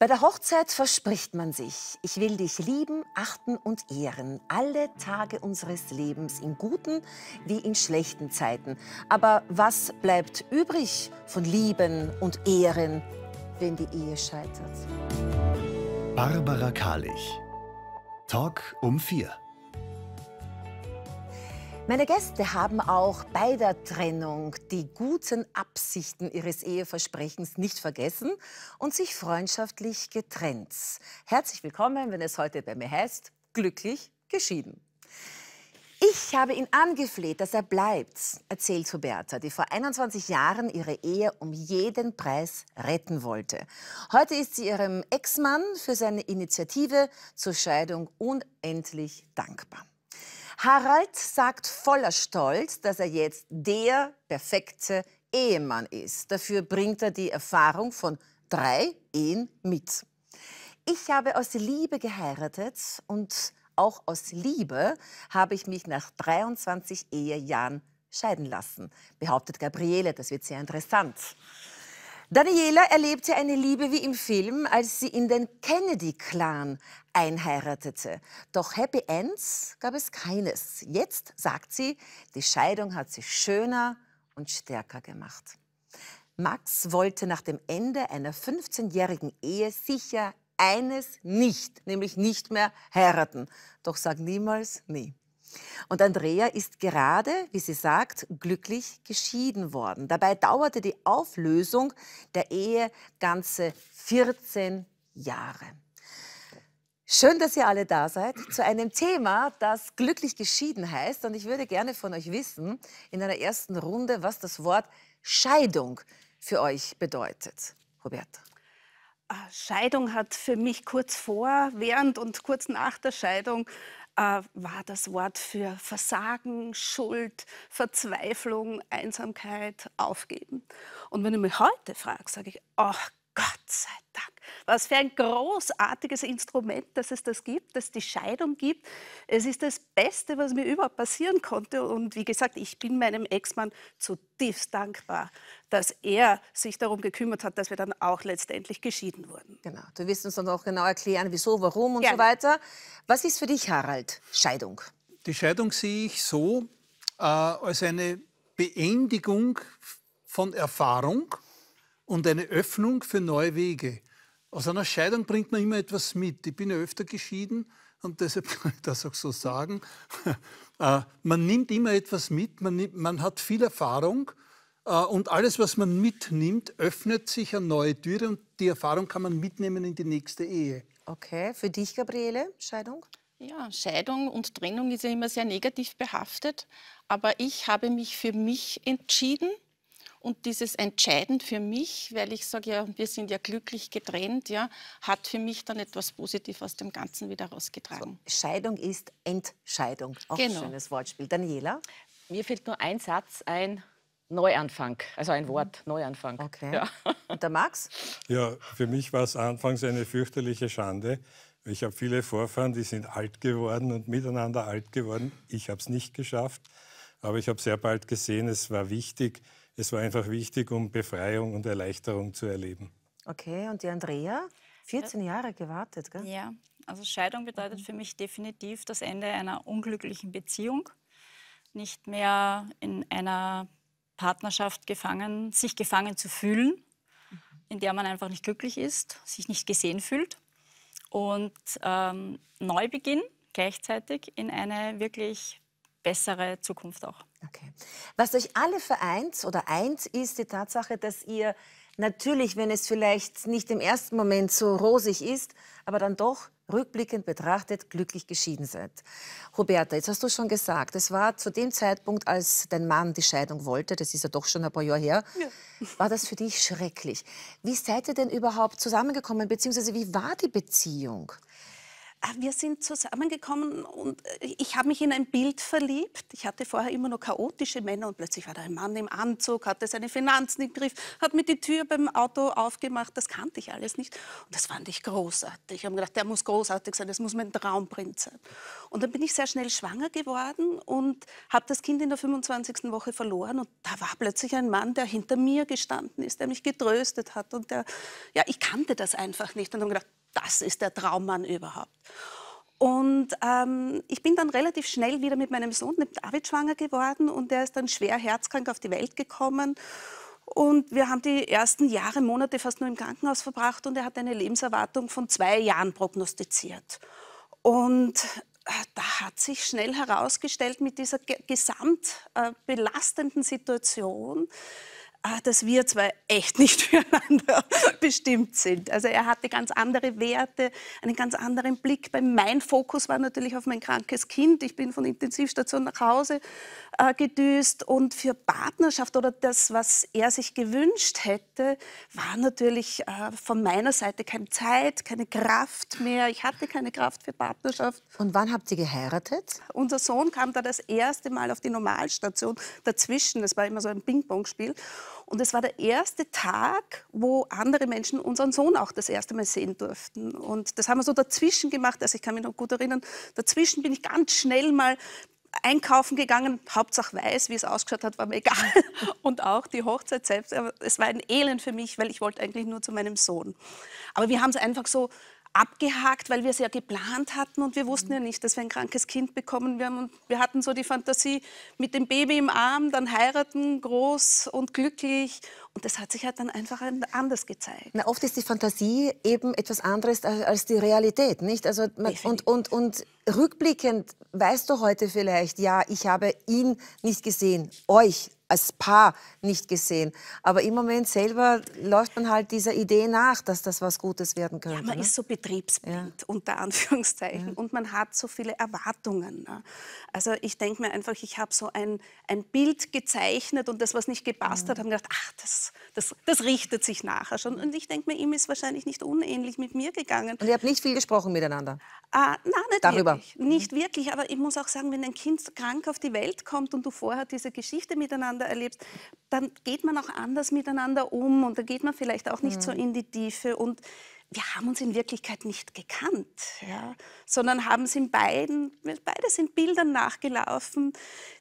Bei der Hochzeit verspricht man sich, ich will dich lieben, achten und ehren, alle Tage unseres Lebens, in guten wie in schlechten Zeiten. Aber was bleibt übrig von Lieben und Ehren, wenn die Ehe scheitert? Barbara Kalich, Talk um vier. Meine Gäste haben auch bei der Trennung die guten Absichten ihres Eheversprechens nicht vergessen und sich freundschaftlich getrennt. Herzlich willkommen, wenn es heute bei mir heißt, glücklich geschieden. Ich habe ihn angefleht, dass er bleibt, erzählt Huberta, die vor 21 Jahren ihre Ehe um jeden Preis retten wollte. Heute ist sie ihrem Ex-Mann für seine Initiative zur Scheidung unendlich dankbar. Harald sagt voller Stolz, dass er jetzt der perfekte Ehemann ist. Dafür bringt er die Erfahrung von drei Ehen mit. Ich habe aus Liebe geheiratet und auch aus Liebe habe ich mich nach 23 Ehejahren scheiden lassen, behauptet Gabriele. Das wird sehr interessant. Daniela erlebte eine Liebe wie im Film, als sie in den Kennedy-Clan einheiratete. Doch Happy Ends gab es keines. Jetzt sagt sie, die Scheidung hat sie schöner und stärker gemacht. Max wollte nach dem Ende einer 15-jährigen Ehe sicher eines nicht, nämlich nicht mehr heiraten. Doch sag niemals nie. Und Andrea ist gerade, wie sie sagt, glücklich geschieden worden. Dabei dauerte die Auflösung der Ehe ganze 14 Jahre. Schön, dass ihr alle da seid zu einem Thema, das glücklich geschieden heißt. Und ich würde gerne von euch wissen, in einer ersten Runde, was das Wort Scheidung für euch bedeutet. Roberta. Ah, Scheidung hat für mich kurz vor, während und kurz nach der Scheidung äh, war das Wort für Versagen, Schuld, Verzweiflung, Einsamkeit, Aufgeben. Und wenn du mich heute fragst, sage ich, oh Gott sei Dank was für ein großartiges Instrument, dass es das gibt, dass die Scheidung gibt. Es ist das Beste, was mir überhaupt passieren konnte. Und wie gesagt, ich bin meinem Ex-Mann zutiefst dankbar, dass er sich darum gekümmert hat, dass wir dann auch letztendlich geschieden wurden. Genau, du wirst uns dann auch genau erklären, wieso, warum und Gerne. so weiter. Was ist für dich, Harald, Scheidung? Die Scheidung sehe ich so äh, als eine Beendigung von Erfahrung und eine Öffnung für neue Wege. Aus einer Scheidung bringt man immer etwas mit. Ich bin ja öfter geschieden und deshalb kann ich das auch so sagen. Äh, man nimmt immer etwas mit, man, nimmt, man hat viel Erfahrung äh, und alles, was man mitnimmt, öffnet sich eine neue Türe und die Erfahrung kann man mitnehmen in die nächste Ehe. Okay, für dich, Gabriele, Scheidung? Ja, Scheidung und Trennung ist ja immer sehr negativ behaftet, aber ich habe mich für mich entschieden und dieses Entscheiden für mich, weil ich sage ja, wir sind ja glücklich getrennt, ja, hat für mich dann etwas Positives aus dem Ganzen wieder rausgetragen. So, Scheidung ist Entscheidung. Auch genau. ein schönes Wortspiel. Daniela? Mir fehlt nur ein Satz ein. Neuanfang, also ein Wort, mhm. Neuanfang. Okay. Ja. Und der Max? Ja, für mich war es anfangs eine fürchterliche Schande. Ich habe viele Vorfahren, die sind alt geworden und miteinander alt geworden. Ich habe es nicht geschafft, aber ich habe sehr bald gesehen, es war wichtig, es war einfach wichtig, um Befreiung und Erleichterung zu erleben. Okay, und die Andrea? 14 Jahre gewartet, gell? Ja, also Scheidung bedeutet mhm. für mich definitiv das Ende einer unglücklichen Beziehung. Nicht mehr in einer Partnerschaft gefangen, sich gefangen zu fühlen, mhm. in der man einfach nicht glücklich ist, sich nicht gesehen fühlt. Und ähm, Neubeginn gleichzeitig in eine wirklich bessere Zukunft auch. Okay. Was euch alle vereint oder eint, ist die Tatsache, dass ihr natürlich, wenn es vielleicht nicht im ersten Moment so rosig ist, aber dann doch rückblickend betrachtet glücklich geschieden seid. Roberta, jetzt hast du schon gesagt, es war zu dem Zeitpunkt, als dein Mann die Scheidung wollte, das ist ja doch schon ein paar Jahre her, ja. war das für dich schrecklich. Wie seid ihr denn überhaupt zusammengekommen, beziehungsweise wie war die Beziehung? Ah, wir sind zusammengekommen und äh, ich habe mich in ein Bild verliebt. Ich hatte vorher immer nur chaotische Männer und plötzlich war da ein Mann im Anzug, hatte seine Finanzen im Griff, hat mir die Tür beim Auto aufgemacht. Das kannte ich alles nicht und das fand ich großartig. Ich habe gedacht, der muss großartig sein, das muss mein Traumprinz sein. Und dann bin ich sehr schnell schwanger geworden und habe das Kind in der 25. Woche verloren und da war plötzlich ein Mann, der hinter mir gestanden ist, der mich getröstet hat und der, ja, ich kannte das einfach nicht und habe gedacht, das ist der Traummann überhaupt. Und ähm, ich bin dann relativ schnell wieder mit meinem Sohn, mit David, schwanger geworden und der ist dann schwer herzkrank auf die Welt gekommen. Und wir haben die ersten Jahre, Monate fast nur im Krankenhaus verbracht und er hat eine Lebenserwartung von zwei Jahren prognostiziert. Und äh, da hat sich schnell herausgestellt mit dieser gesamt äh, belastenden Situation, ach, dass wir zwei echt nicht füreinander bestimmt sind. Also er hatte ganz andere Werte, einen ganz anderen Blick. mein Fokus war natürlich auf mein krankes Kind. Ich bin von Intensivstation nach Hause äh, gedüst und für Partnerschaft oder das, was er sich gewünscht hätte, war natürlich äh, von meiner Seite keine Zeit, keine Kraft mehr. Ich hatte keine Kraft für Partnerschaft. Und wann habt ihr geheiratet? Unser Sohn kam da das erste Mal auf die Normalstation dazwischen. Es war immer so ein Ping-Pong-Spiel. Und es war der erste Tag, wo andere Menschen unseren Sohn auch das erste Mal sehen durften. Und das haben wir so dazwischen gemacht. Also ich kann mich noch gut erinnern, dazwischen bin ich ganz schnell mal einkaufen gegangen, Hauptsache weiß, wie es ausgeschaut hat, war mir egal. Und auch die Hochzeit selbst, aber es war ein Elend für mich, weil ich wollte eigentlich nur zu meinem Sohn. Aber wir haben es einfach so abgehakt, weil wir es ja geplant hatten und wir wussten ja nicht, dass wir ein krankes Kind bekommen. Wir, haben, wir hatten so die Fantasie, mit dem Baby im Arm, dann heiraten, groß und glücklich. Und das hat sich halt dann einfach anders gezeigt. Na, oft ist die Fantasie eben etwas anderes als die Realität, nicht? Also man, und, und, und Rückblickend weißt du heute vielleicht, ja, ich habe ihn nicht gesehen, euch als Paar nicht gesehen. Aber im Moment selber läuft man halt dieser Idee nach, dass das was Gutes werden könnte. Ja, man ne? ist so betriebsblind, ja. unter Anführungszeichen. Ja. Und man hat so viele Erwartungen. Ne? Also ich denke mir einfach, ich habe so ein, ein Bild gezeichnet und das, was nicht gepasst ja. hat, mhm. haben gedacht, ach, das, das, das richtet sich nachher schon. Und ich denke mir, ihm ist wahrscheinlich nicht unähnlich mit mir gegangen. Und ihr habt nicht viel gesprochen miteinander? Ah, nein, nicht Darüber nicht wirklich, aber ich muss auch sagen, wenn ein Kind krank auf die Welt kommt und du vorher diese Geschichte miteinander erlebst, dann geht man auch anders miteinander um und da geht man vielleicht auch nicht mhm. so in die Tiefe und wir haben uns in Wirklichkeit nicht gekannt, ja, sondern haben es in beiden, beide sind Bildern nachgelaufen,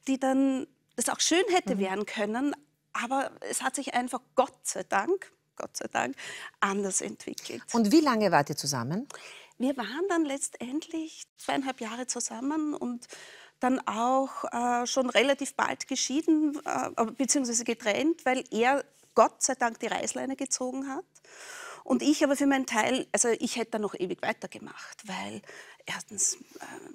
die dann das auch schön hätte mhm. werden können, aber es hat sich einfach Gott sei Dank, Gott sei Dank anders entwickelt. Und wie lange wart ihr zusammen? wir waren dann letztendlich zweieinhalb Jahre zusammen und dann auch äh, schon relativ bald geschieden, äh, beziehungsweise getrennt, weil er Gott sei Dank die Reißleine gezogen hat. Und ich aber für meinen Teil, also ich hätte da noch ewig weitergemacht, weil erstens äh,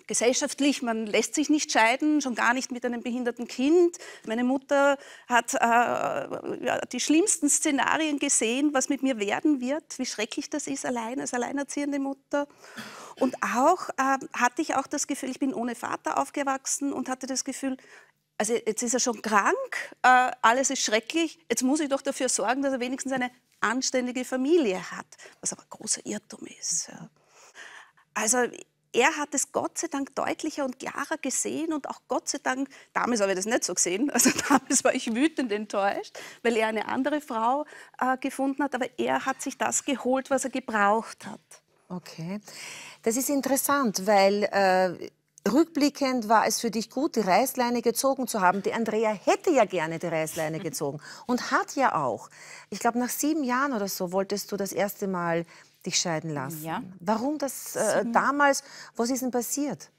gesellschaftlich, man lässt sich nicht scheiden, schon gar nicht mit einem behinderten Kind. Meine Mutter hat äh, die schlimmsten Szenarien gesehen, was mit mir werden wird, wie schrecklich das ist, allein als alleinerziehende Mutter. Und auch äh, hatte ich auch das Gefühl, ich bin ohne Vater aufgewachsen und hatte das Gefühl, also jetzt ist er schon krank, äh, alles ist schrecklich, jetzt muss ich doch dafür sorgen, dass er wenigstens eine anständige Familie hat, was aber ein großer Irrtum ist. Ja. Also er hat es Gott sei Dank deutlicher und klarer gesehen und auch Gott sei Dank, damals habe ich das nicht so gesehen, also damals war ich wütend enttäuscht, weil er eine andere Frau äh, gefunden hat, aber er hat sich das geholt, was er gebraucht hat. Okay, das ist interessant, weil äh, Rückblickend war es für dich gut, die Reißleine gezogen zu haben. Die Andrea hätte ja gerne die Reißleine gezogen und hat ja auch. Ich glaube, nach sieben Jahren oder so wolltest du das erste Mal dich scheiden lassen. Ja. Warum das äh, damals? Was ist denn passiert?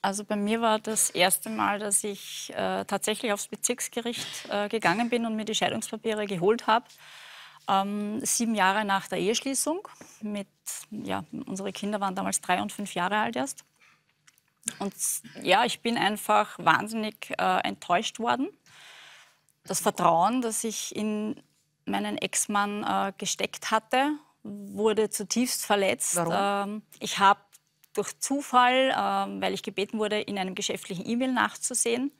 Also bei mir war das erste Mal, dass ich äh, tatsächlich aufs Bezirksgericht äh, gegangen bin und mir die Scheidungspapiere geholt habe. Ähm, sieben Jahre nach der Eheschließung. Mit, ja, unsere Kinder waren damals drei und fünf Jahre alt erst. Und ja, ich bin einfach wahnsinnig äh, enttäuscht worden. Das Vertrauen, das ich in meinen Ex-Mann äh, gesteckt hatte, wurde zutiefst verletzt. Warum? Ähm, ich habe durch Zufall, ähm, weil ich gebeten wurde, in einem geschäftlichen E-Mail nachzusehen,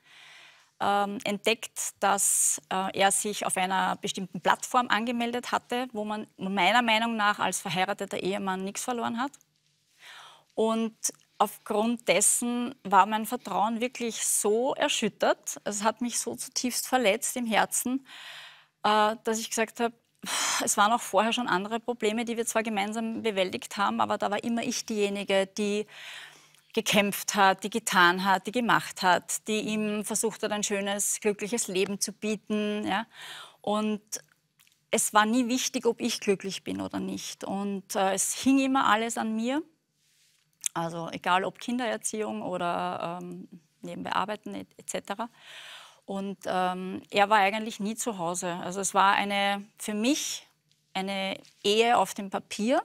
ähm, entdeckt, dass äh, er sich auf einer bestimmten Plattform angemeldet hatte, wo man meiner Meinung nach als verheirateter Ehemann nichts verloren hat. Und aufgrund dessen war mein Vertrauen wirklich so erschüttert, es hat mich so zutiefst verletzt im Herzen, äh, dass ich gesagt habe, es waren auch vorher schon andere Probleme, die wir zwar gemeinsam bewältigt haben, aber da war immer ich diejenige, die gekämpft hat, die getan hat, die gemacht hat, die ihm versucht hat, ein schönes, glückliches Leben zu bieten. Ja? Und es war nie wichtig, ob ich glücklich bin oder nicht. Und äh, es hing immer alles an mir. Also egal ob Kindererziehung oder ähm, nebenbei arbeiten etc. Und ähm, er war eigentlich nie zu Hause. Also es war eine, für mich eine Ehe auf dem Papier,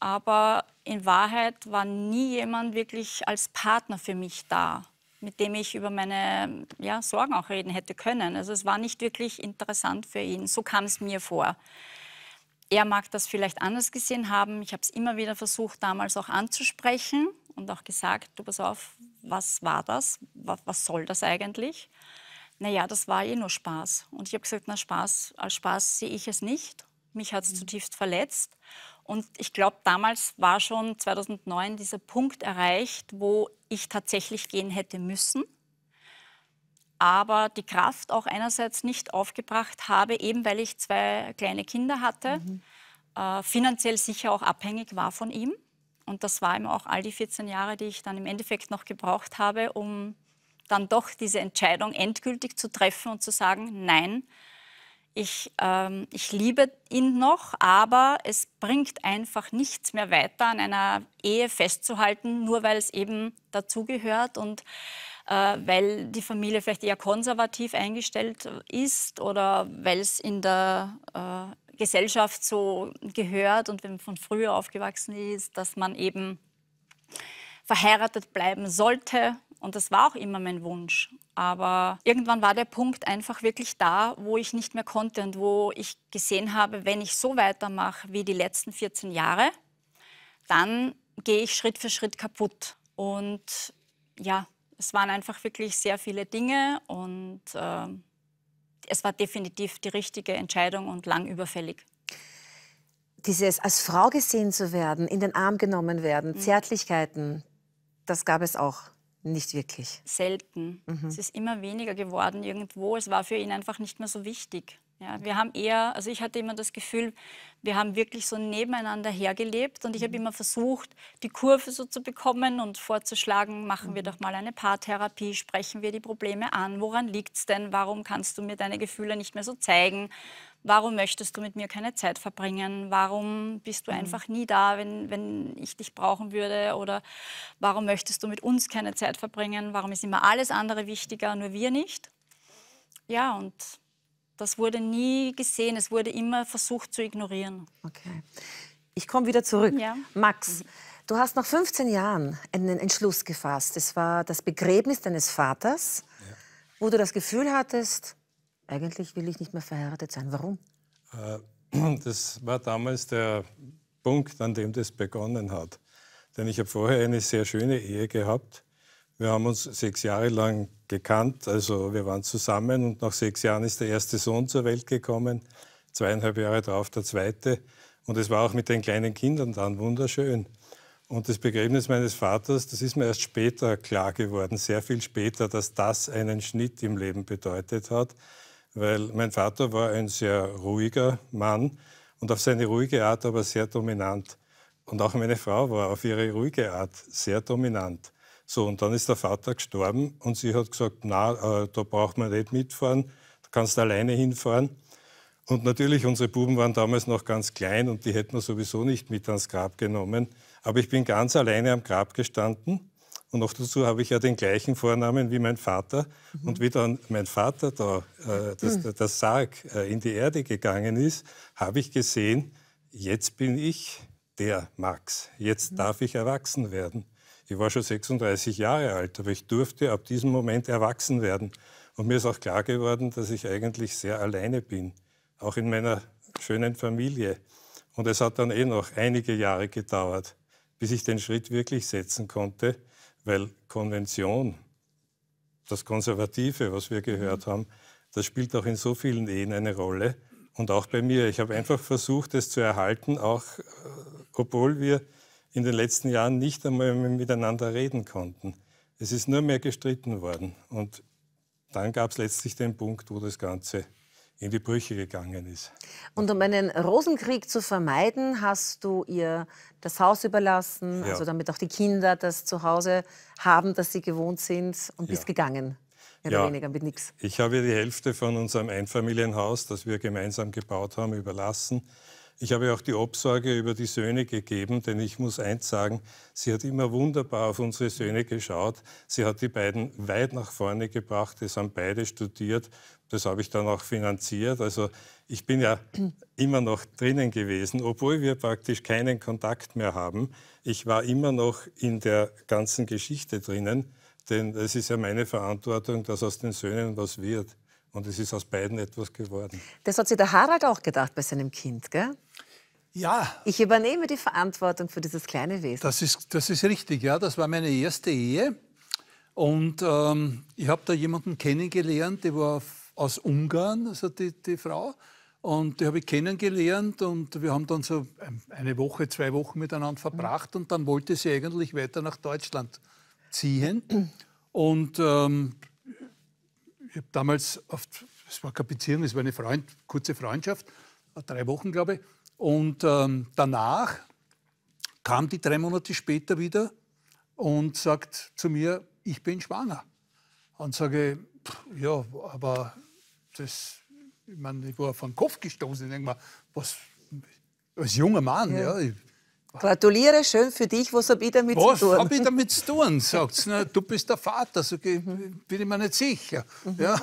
aber in Wahrheit war nie jemand wirklich als Partner für mich da, mit dem ich über meine ja, Sorgen auch reden hätte können. Also es war nicht wirklich interessant für ihn. So kam es mir vor. Er mag das vielleicht anders gesehen haben. Ich habe es immer wieder versucht, damals auch anzusprechen und auch gesagt, du pass auf, was war das? Was, was soll das eigentlich? Naja, das war eh nur Spaß. Und ich habe gesagt, na Spaß, als Spaß sehe ich es nicht. Mich hat es mhm. zutiefst verletzt. Und ich glaube, damals war schon 2009 dieser Punkt erreicht, wo ich tatsächlich gehen hätte müssen aber die Kraft auch einerseits nicht aufgebracht habe, eben weil ich zwei kleine Kinder hatte, mhm. äh, finanziell sicher auch abhängig war von ihm. Und das war eben auch all die 14 Jahre, die ich dann im Endeffekt noch gebraucht habe, um dann doch diese Entscheidung endgültig zu treffen und zu sagen, nein, ich, ähm, ich liebe ihn noch, aber es bringt einfach nichts mehr weiter, an einer Ehe festzuhalten, nur weil es eben dazugehört. Und äh, weil die Familie vielleicht eher konservativ eingestellt ist oder weil es in der äh, Gesellschaft so gehört und wenn man von früher aufgewachsen ist, dass man eben verheiratet bleiben sollte. Und das war auch immer mein Wunsch. Aber irgendwann war der Punkt einfach wirklich da, wo ich nicht mehr konnte und wo ich gesehen habe, wenn ich so weitermache wie die letzten 14 Jahre, dann gehe ich Schritt für Schritt kaputt. Und ja, es waren einfach wirklich sehr viele Dinge und äh, es war definitiv die richtige Entscheidung und lang überfällig. Dieses als Frau gesehen zu werden, in den Arm genommen werden, mhm. Zärtlichkeiten, das gab es auch nicht wirklich. Selten. Mhm. Es ist immer weniger geworden irgendwo. Es war für ihn einfach nicht mehr so wichtig. Ja, wir haben eher, also ich hatte immer das Gefühl, wir haben wirklich so nebeneinander hergelebt und ich habe mhm. immer versucht, die Kurve so zu bekommen und vorzuschlagen, machen wir mhm. doch mal eine Paartherapie, sprechen wir die Probleme an, woran liegt es denn, warum kannst du mir deine Gefühle nicht mehr so zeigen, warum möchtest du mit mir keine Zeit verbringen, warum bist du mhm. einfach nie da, wenn, wenn ich dich brauchen würde oder warum möchtest du mit uns keine Zeit verbringen, warum ist immer alles andere wichtiger, nur wir nicht. Ja, und das wurde nie gesehen, es wurde immer versucht zu ignorieren. Okay. Ich komme wieder zurück. Ja. Max, mhm. du hast nach 15 Jahren einen Entschluss gefasst. Es war das Begräbnis deines Vaters, ja. wo du das Gefühl hattest, eigentlich will ich nicht mehr verheiratet sein. Warum? Äh, das war damals der Punkt, an dem das begonnen hat. Denn ich habe vorher eine sehr schöne Ehe gehabt wir haben uns sechs Jahre lang gekannt, also wir waren zusammen und nach sechs Jahren ist der erste Sohn zur Welt gekommen, zweieinhalb Jahre darauf der zweite und es war auch mit den kleinen Kindern dann wunderschön. Und das Begräbnis meines Vaters, das ist mir erst später klar geworden, sehr viel später, dass das einen Schnitt im Leben bedeutet hat, weil mein Vater war ein sehr ruhiger Mann und auf seine ruhige Art aber sehr dominant. Und auch meine Frau war auf ihre ruhige Art sehr dominant. So, und dann ist der Vater gestorben und sie hat gesagt, na, äh, da braucht man nicht mitfahren, da kannst du alleine hinfahren. Und natürlich, unsere Buben waren damals noch ganz klein und die hätten wir sowieso nicht mit ans Grab genommen. Aber ich bin ganz alleine am Grab gestanden. Und noch dazu habe ich ja den gleichen Vornamen wie mein Vater. Mhm. Und wie dann mein Vater da, äh, das, mhm. das Sarg äh, in die Erde gegangen ist, habe ich gesehen, jetzt bin ich der Max. Jetzt mhm. darf ich erwachsen werden. Ich war schon 36 Jahre alt, aber ich durfte ab diesem Moment erwachsen werden. Und mir ist auch klar geworden, dass ich eigentlich sehr alleine bin, auch in meiner schönen Familie. Und es hat dann eh noch einige Jahre gedauert, bis ich den Schritt wirklich setzen konnte, weil Konvention, das Konservative, was wir gehört mhm. haben, das spielt auch in so vielen Ehen eine Rolle. Und auch bei mir. Ich habe einfach versucht, es zu erhalten, auch äh, obwohl wir in den letzten Jahren nicht einmal miteinander reden konnten. Es ist nur mehr gestritten worden. Und dann gab es letztlich den Punkt, wo das Ganze in die Brüche gegangen ist. Und um einen Rosenkrieg zu vermeiden, hast du ihr das Haus überlassen, ja. also damit auch die Kinder das zu Hause haben, das sie gewohnt sind, und ja. bist gegangen. Mehr ja. oder weniger mit nichts. Ich habe ihr die Hälfte von unserem Einfamilienhaus, das wir gemeinsam gebaut haben, überlassen. Ich habe auch die Obsorge über die Söhne gegeben, denn ich muss eins sagen, sie hat immer wunderbar auf unsere Söhne geschaut. Sie hat die beiden weit nach vorne gebracht. Es haben beide studiert. Das habe ich dann auch finanziert. Also ich bin ja immer noch drinnen gewesen, obwohl wir praktisch keinen Kontakt mehr haben. Ich war immer noch in der ganzen Geschichte drinnen, denn es ist ja meine Verantwortung, dass aus den Söhnen was wird. Und es ist aus beiden etwas geworden. Das hat sich der Harald auch gedacht bei seinem Kind, gell? Ja. Ich übernehme die Verantwortung für dieses kleine Wesen. Das ist, das ist richtig, ja. Das war meine erste Ehe. Und ähm, ich habe da jemanden kennengelernt, der war aus Ungarn, also die, die Frau. Und die habe ich kennengelernt und wir haben dann so ähm, eine Woche, zwei Wochen miteinander verbracht und dann wollte sie eigentlich weiter nach Deutschland ziehen. Und ähm, ich habe damals, es war Kapizieren, es war eine Freund, kurze Freundschaft, drei Wochen glaube ich. Und ähm, danach kam die drei Monate später wieder und sagt zu mir, ich bin schwanger. Und sage, ja, aber das, ich meine, ich war von Kopf gestoßen. Ich denke mal, was, als junger Mann, ja, ja ich, Gratuliere, schön für dich. Was habe ich damit Was zu tun? Was habe ich damit zu tun? Sagt sie, du bist der Vater, so bin ich mir nicht sicher. Mhm. Ja.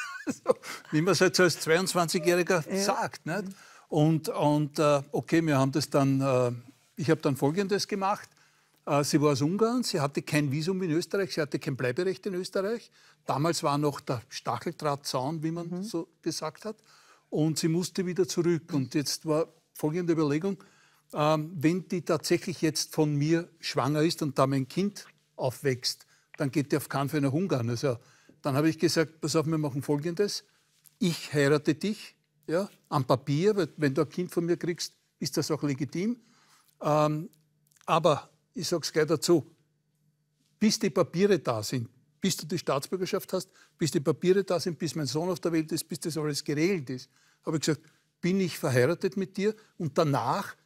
Wie man es halt als 22-Jähriger ja. sagt. Nicht? Und, und äh, okay, wir haben das dann, äh, ich habe dann Folgendes gemacht. Äh, sie war aus Ungarn, sie hatte kein Visum in Österreich, sie hatte kein Bleiberecht in Österreich. Damals war noch der Stacheldrahtzaun, wie man mhm. so gesagt hat. Und sie musste wieder zurück. Und jetzt war folgende Überlegung, ähm, wenn die tatsächlich jetzt von mir schwanger ist und da mein Kind aufwächst, dann geht die auf keinen Fall nach Ungarn. Also, dann habe ich gesagt, pass auf, wir machen Folgendes. Ich heirate dich ja, am Papier, weil wenn du ein Kind von mir kriegst, ist das auch legitim. Ähm, aber ich sage es gleich dazu, bis die Papiere da sind, bis du die Staatsbürgerschaft hast, bis die Papiere da sind, bis mein Sohn auf der Welt ist, bis das alles geregelt ist, habe ich gesagt, bin ich verheiratet mit dir und danach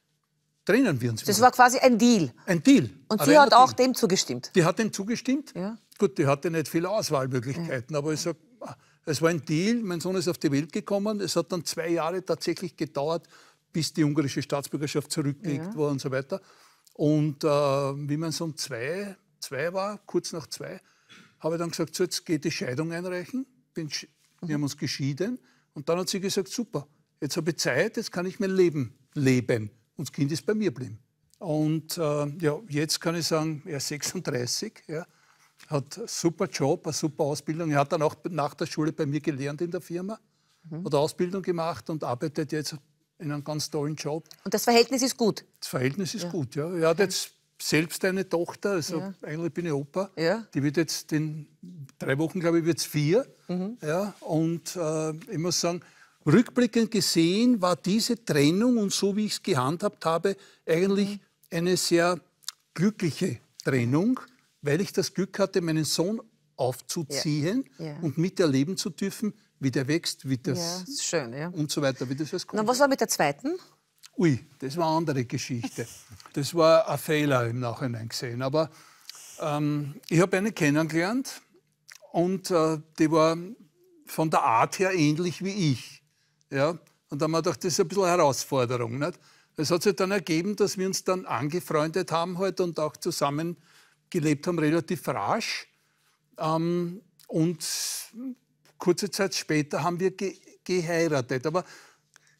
trennen wir uns. Das wieder. war quasi ein Deal. Ein Deal. Und sie hat auch Deal. dem zugestimmt. Die hat dem zugestimmt. Ja. Gut, die hatte nicht viele Auswahlmöglichkeiten, ja. aber ich sage, es war ein Deal. Mein Sohn ist auf die Welt gekommen. Es hat dann zwei Jahre tatsächlich gedauert, bis die ungarische Staatsbürgerschaft zurückgelegt ja. war und so weiter. Und äh, wie mein Sohn zwei, zwei war, kurz nach zwei, habe ich dann gesagt, so, jetzt geht die Scheidung einreichen. Bin, mhm. wir haben uns geschieden. Und dann hat sie gesagt, super, jetzt habe ich Zeit, jetzt kann ich mein Leben leben. Und das Kind ist bei mir geblieben. Und äh, ja, jetzt kann ich sagen, er ist 36, ja, hat einen super Job, eine super Ausbildung. Er hat dann auch nach der Schule bei mir gelernt in der Firma, mhm. hat Ausbildung gemacht und arbeitet jetzt in einem ganz tollen Job. Und das Verhältnis ist gut? Das Verhältnis ist ja. gut, ja. Er hat jetzt selbst eine Tochter, also ja. eigentlich bin ich Opa. Ja. Die wird jetzt in drei Wochen, glaube ich, wird es vier. Mhm. Ja, und äh, ich muss sagen, Rückblickend gesehen war diese Trennung und so wie ich es gehandhabt habe, eigentlich eine sehr glückliche Trennung, weil ich das Glück hatte, meinen Sohn aufzuziehen ja. Ja. und miterleben zu dürfen, wie der wächst, wie das, ja. Schön, ja. und so weiter, wie das was kommt. Na, was war mit der zweiten? Ui, das war eine andere Geschichte. Das war ein Fehler im Nachhinein gesehen. Aber ähm, ich habe eine kennengelernt und äh, die war von der Art her ähnlich wie ich. Ja? Und dann haben wir gedacht, das ist ein bisschen eine Herausforderung. Nicht? Es hat sich dann ergeben, dass wir uns dann angefreundet haben heute halt und auch zusammen gelebt haben, relativ rasch. Ähm, und kurze Zeit später haben wir ge geheiratet. Aber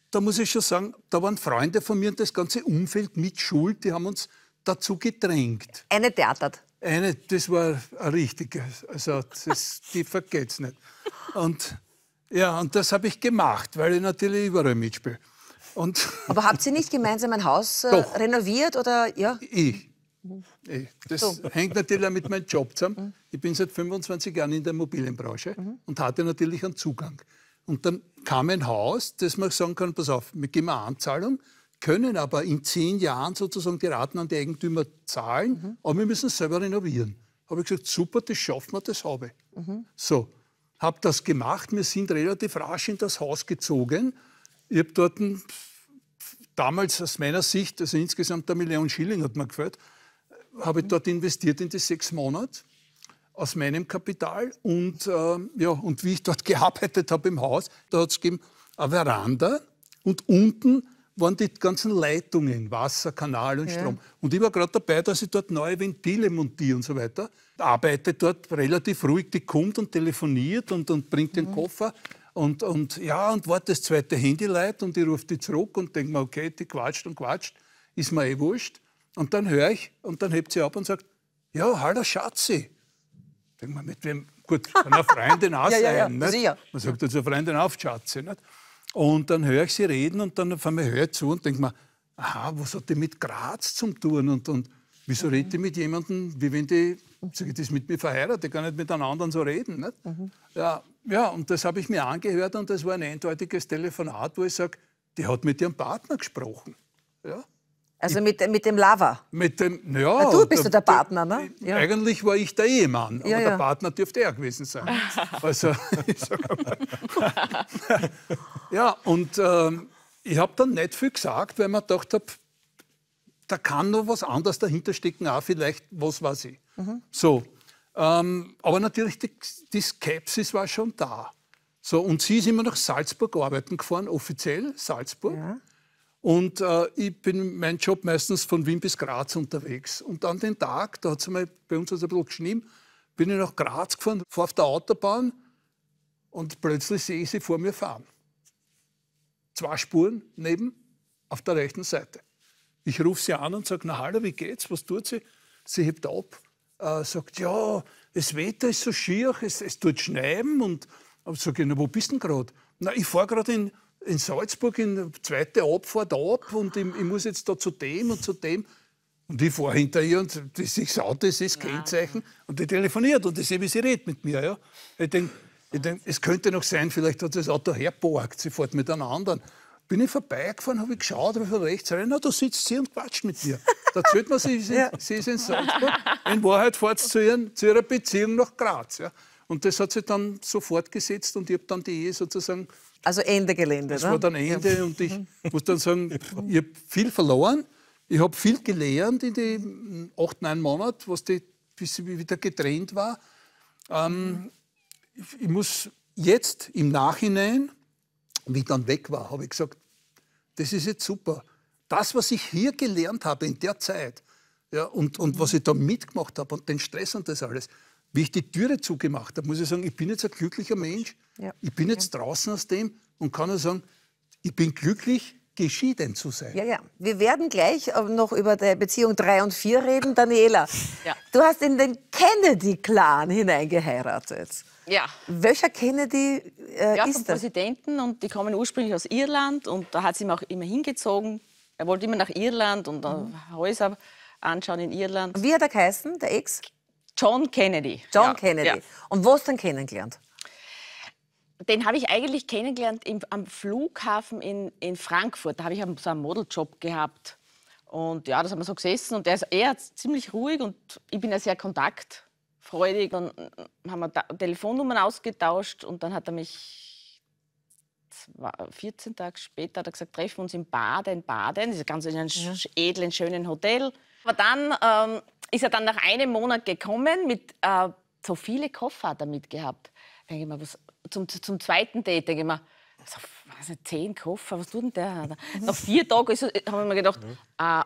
da muss ich schon sagen, da waren Freunde von mir und das ganze Umfeld mit Schuld, die haben uns dazu gedrängt. Eine Theatert. Eine, das war richtig. Also, das, die es nicht. Und ja, und das habe ich gemacht, weil ich natürlich überall mitspiele. Und Aber habt ihr nicht gemeinsam ein Haus äh, renoviert oder ja? Ich. ich. Das so. hängt natürlich auch mit meinem Job zusammen. Ich bin seit 25 Jahren in der Immobilienbranche mhm. und hatte natürlich einen Zugang. Und dann kam ein Haus, das man sagen kann, pass auf, wir geben eine Anzahlung, können aber in zehn Jahren sozusagen die Raten an die Eigentümer zahlen, mhm. aber wir müssen es selber renovieren. Habe ich gesagt, super, das schaffen wir, das habe ich. Mhm. So habe das gemacht. Wir sind relativ rasch in das Haus gezogen. Ich habe dort ein, hm, damals aus meiner Sicht, also insgesamt eine Million Schilling hat mir gefällt, habe ich dort investiert in die sechs Monate aus meinem Kapital. Und, äh, ja, und wie ich dort gearbeitet habe im Haus, da hat es gegeben eine Veranda und unten waren die ganzen Leitungen, Wasser, Kanal und Strom. Ja. Und ich war gerade dabei, dass ich dort neue Ventile montiere und so weiter. Arbeite dort relativ ruhig, die kommt und telefoniert und, und bringt den mhm. Koffer. Und, und ja, und wartet das zweite Handy leid und ich rufe die zurück und denke mir, okay, die quatscht und quatscht, ist mir eh wurscht. Und dann höre ich und dann hebt sie ab und sagt, ja, hallo Schatzi. Denke mir, mit wem? Gut, einer Freundin aus ja, ja, ja. Man sagt ja also zur Freundin auf, Schatzi. Nicht? Und dann höre ich sie reden und dann auf höre ich zu und denke mir, aha, was hat die mit Graz zu tun? Und, und wieso mhm. redet die mit jemandem, wie wenn die, sag ich, die ist mit mir verheiratet, kann nicht mit einem anderen so reden. Mhm. Ja, ja, und das habe ich mir angehört und das war ein eindeutiges Telefonat, wo ich sage, die hat mit ihrem Partner gesprochen. Ja? Also mit, mit dem Lover? Mit dem, ja, Na, ah, du bist der, der Partner, ne? Äh, ja. Eigentlich war ich der Ehemann, aber ja, der Partner dürfte er gewesen sein. also, ja, und ähm, ich habe dann nicht viel gesagt, weil man gedacht habe, da kann noch was anderes dahinter stecken, auch vielleicht, was weiß ich. Mhm. So. Ähm, aber natürlich, die, die Skepsis war schon da. So, und sie ist immer nach Salzburg arbeiten gefahren, offiziell Salzburg. Und äh, ich bin mein Job meistens von Wien bis Graz unterwegs. Und an den Tag, da hat es mal bei uns also ein bisschen geschnien, bin ich nach Graz gefahren, fahre auf der Autobahn und plötzlich sehe ich sie vor mir fahren. Zwei Spuren neben, auf der rechten Seite. Ich rufe sie an und sage, na hallo, wie geht's, was tut sie? Sie hebt ab, äh, sagt, ja, das Wetter ist so schier, es, es tut schneiden. Und aber sage na, wo bist du denn gerade? Na, ich fahre gerade in, in Salzburg in zweite Abfahrt ab und ich, ich muss jetzt da zu dem und zu dem. Und ich fahre hinter ihr und ich sah das, ist Kennzeichen. Und die telefoniert und ich sehe, wie sie redet mit mir. Ja. Ich denke, denk, es könnte noch sein, vielleicht hat das Auto herparkt, sie fährt mit einer anderen. Bin ich vorbeigefahren, habe ich geschaut, habe ich von rechts rein, na, da sitzt sie und quatscht mit mir. Da zählt man, sie, sie, sie ist in Salzburg. In Wahrheit fährt sie zu, ihren, zu ihrer Beziehung nach Graz. Ja. Und das hat sie dann so fortgesetzt und ich habe dann die Ehe sozusagen also Ende Gelände. Das ne? war dann Ende ja. und ich muss dann sagen, ich habe viel verloren. Ich habe viel gelernt in den acht, neun Monaten, was die, bis ich wieder getrennt war. Ähm, ich, muss jetzt im Nachhinein, wie ich dann weg war, habe ich gesagt, das ist jetzt super. Das, was ich hier gelernt habe in der Zeit ja, und, und was ich da mitgemacht habe und den Stress und das alles, wie ich die Türe zugemacht habe, muss ich sagen, ich bin jetzt ein glücklicher Mensch. Ja. Ich bin jetzt draußen aus dem und kann nur sagen, ich bin glücklich, geschieden zu sein. Ja, ja. Wir werden gleich äh, noch über die Beziehung 3 und 4 reden. Daniela, ja. du hast in den Kennedy-Clan hineingeheiratet. Ja. Welcher Kennedy äh, ja, ist das? Präsidenten und die kommen ursprünglich aus Irland und da hat sie ihm auch immer hingezogen. Er wollte immer nach Irland und mhm. Häuser anschauen in Irland. Wie hat er geheißen, der Ex? John Kennedy. John ja. Kennedy. Und wo hast du ihn kennengelernt? den habe ich eigentlich kennengelernt im, am Flughafen in, in Frankfurt. Da habe ich so einen Modeljob gehabt. Und ja, das haben wir so gesessen. Und er ist eher ziemlich ruhig und ich bin ja sehr kontaktfreudig. Und mm, haben wir da Telefonnummern ausgetauscht und dann hat er mich 14 Tage später hat gesagt, treffen wir uns in Baden, Baden. Das ist ganz in einem ja. edlen, schönen Hotel. Aber dann ähm, ist er dann nach einem Monat gekommen mit äh, so viele Koffer damit gehabt. Da denke ich mir, was, zum, zum zweiten Date denke ich mir, also, was ist, zehn Koffer, was tut denn der? Nach vier Tagen ist, haben wir gedacht, mhm. ah,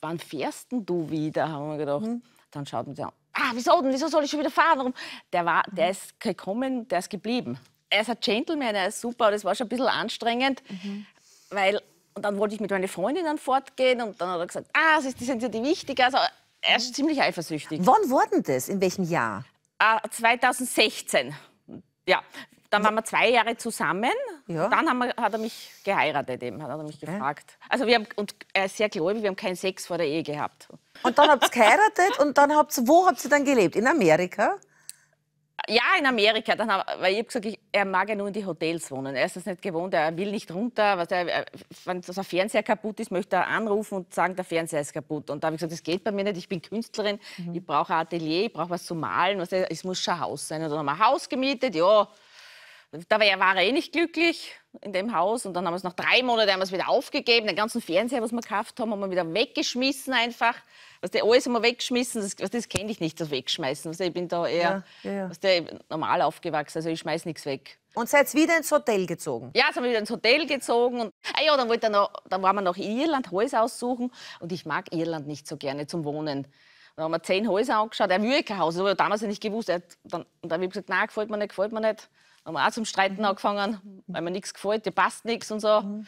wann fährst du wieder? Haben wir gedacht. Mhm. Dann schaut man sich an, ah, wieso denn, wieso soll ich schon wieder fahren? Warum? Der, war, der mhm. ist gekommen, der ist geblieben. Er ist ein Gentleman, er ist super, aber das war schon ein bisschen anstrengend, mhm. weil und dann wollte ich mit meinen Freundinnen fortgehen und dann hat er gesagt, ah, sie sind ja die Wichtigen. Also er ist mhm. ziemlich eifersüchtig. Wann wurden das? In welchem Jahr? Ah, 2016 ja, dann waren wir zwei Jahre zusammen. Ja. Dann haben wir, hat er mich geheiratet eben, hat er mich gefragt. Also wir haben, und er ist sehr gläubig, wir haben keinen Sex vor der Ehe gehabt. Und dann habt ihr geheiratet und dann habt ihr, wo habt ihr dann gelebt? In Amerika? Ja, in Amerika. Dann haben, weil ich habe gesagt, ich, er mag ja nur in die Hotels wohnen. Er ist das nicht gewohnt, er will nicht runter. Was er, wenn das ein Fernseher kaputt ist, möchte er anrufen und sagen, der Fernseher ist kaputt. Und da habe ich gesagt, das geht bei mir nicht. Ich bin Künstlerin, mhm. ich brauche ein Atelier, ich brauche was zu malen. Was er, es muss schon ein Haus sein. Und dann haben wir ein Haus gemietet, ja. Da war er eh nicht glücklich in dem Haus. Und dann haben wir es nach drei Monaten wieder aufgegeben. Den ganzen Fernseher, was wir gekauft haben, haben wir wieder weggeschmissen einfach was der alles immer weggeschmissen, das, das kenne ich nicht, das Wegschmeißen. Was, also ich bin da eher ja, ja, Was der, normal aufgewachsen, also ich schmeiß nichts weg. Und seid wieder ins Hotel gezogen? Ja, sind wir wieder ins Hotel gezogen. Und, ah ja, dann, wollte noch, dann waren wir nach Irland Häuser aussuchen. Und ich mag Irland nicht so gerne zum Wohnen. Dann haben wir zehn Häuser angeschaut. Er will kein Haus, das habe ich damals nicht gewusst. Er dann, und dann habe ich gesagt, nein, gefällt mir nicht, gefällt mir nicht. Dann haben wir auch zum Streiten mhm. angefangen, weil mir nichts gefällt, dir passt nichts und so. Mhm.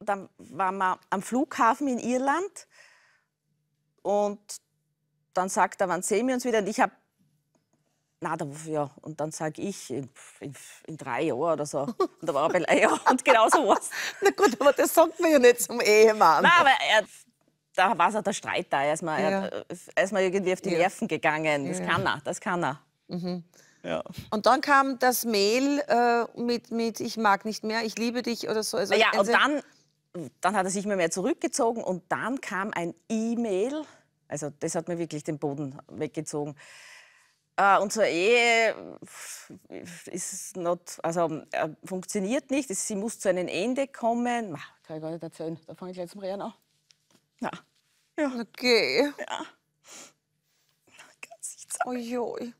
Dann waren wir am Flughafen in Irland und dann sagt er, wann sehen wir uns wieder? Und ich habe, na, da, ja. Und dann sage ich, in, in, in, drei Jahren oder so. Und da war er bei, ja, und genau so was. na gut, aber das sagt man ja nicht zum Ehemann. Nein, aber er, da war so der Streit da. Er ist mir ja. er, er irgendwie auf die ja. Nerven gegangen. Das ja. kann er, das kann er. Mhm. Ja. Und dann kam das Mail äh, mit, mit Ich mag nicht mehr, ich liebe dich oder so. Also, ja, also und dann dann hat er sich immer mehr zurückgezogen und dann kam ein E-Mail. Also das hat mir wirklich den Boden weggezogen. Äh, unsere Ehe äh, ist not, also, äh, funktioniert nicht. Sie muss zu einem Ende kommen. Kann ich gar nicht erzählen. Da fange ich gleich zum Reden an. Ja. ja. Okay. Ja. Ganz nichts. Ojoj.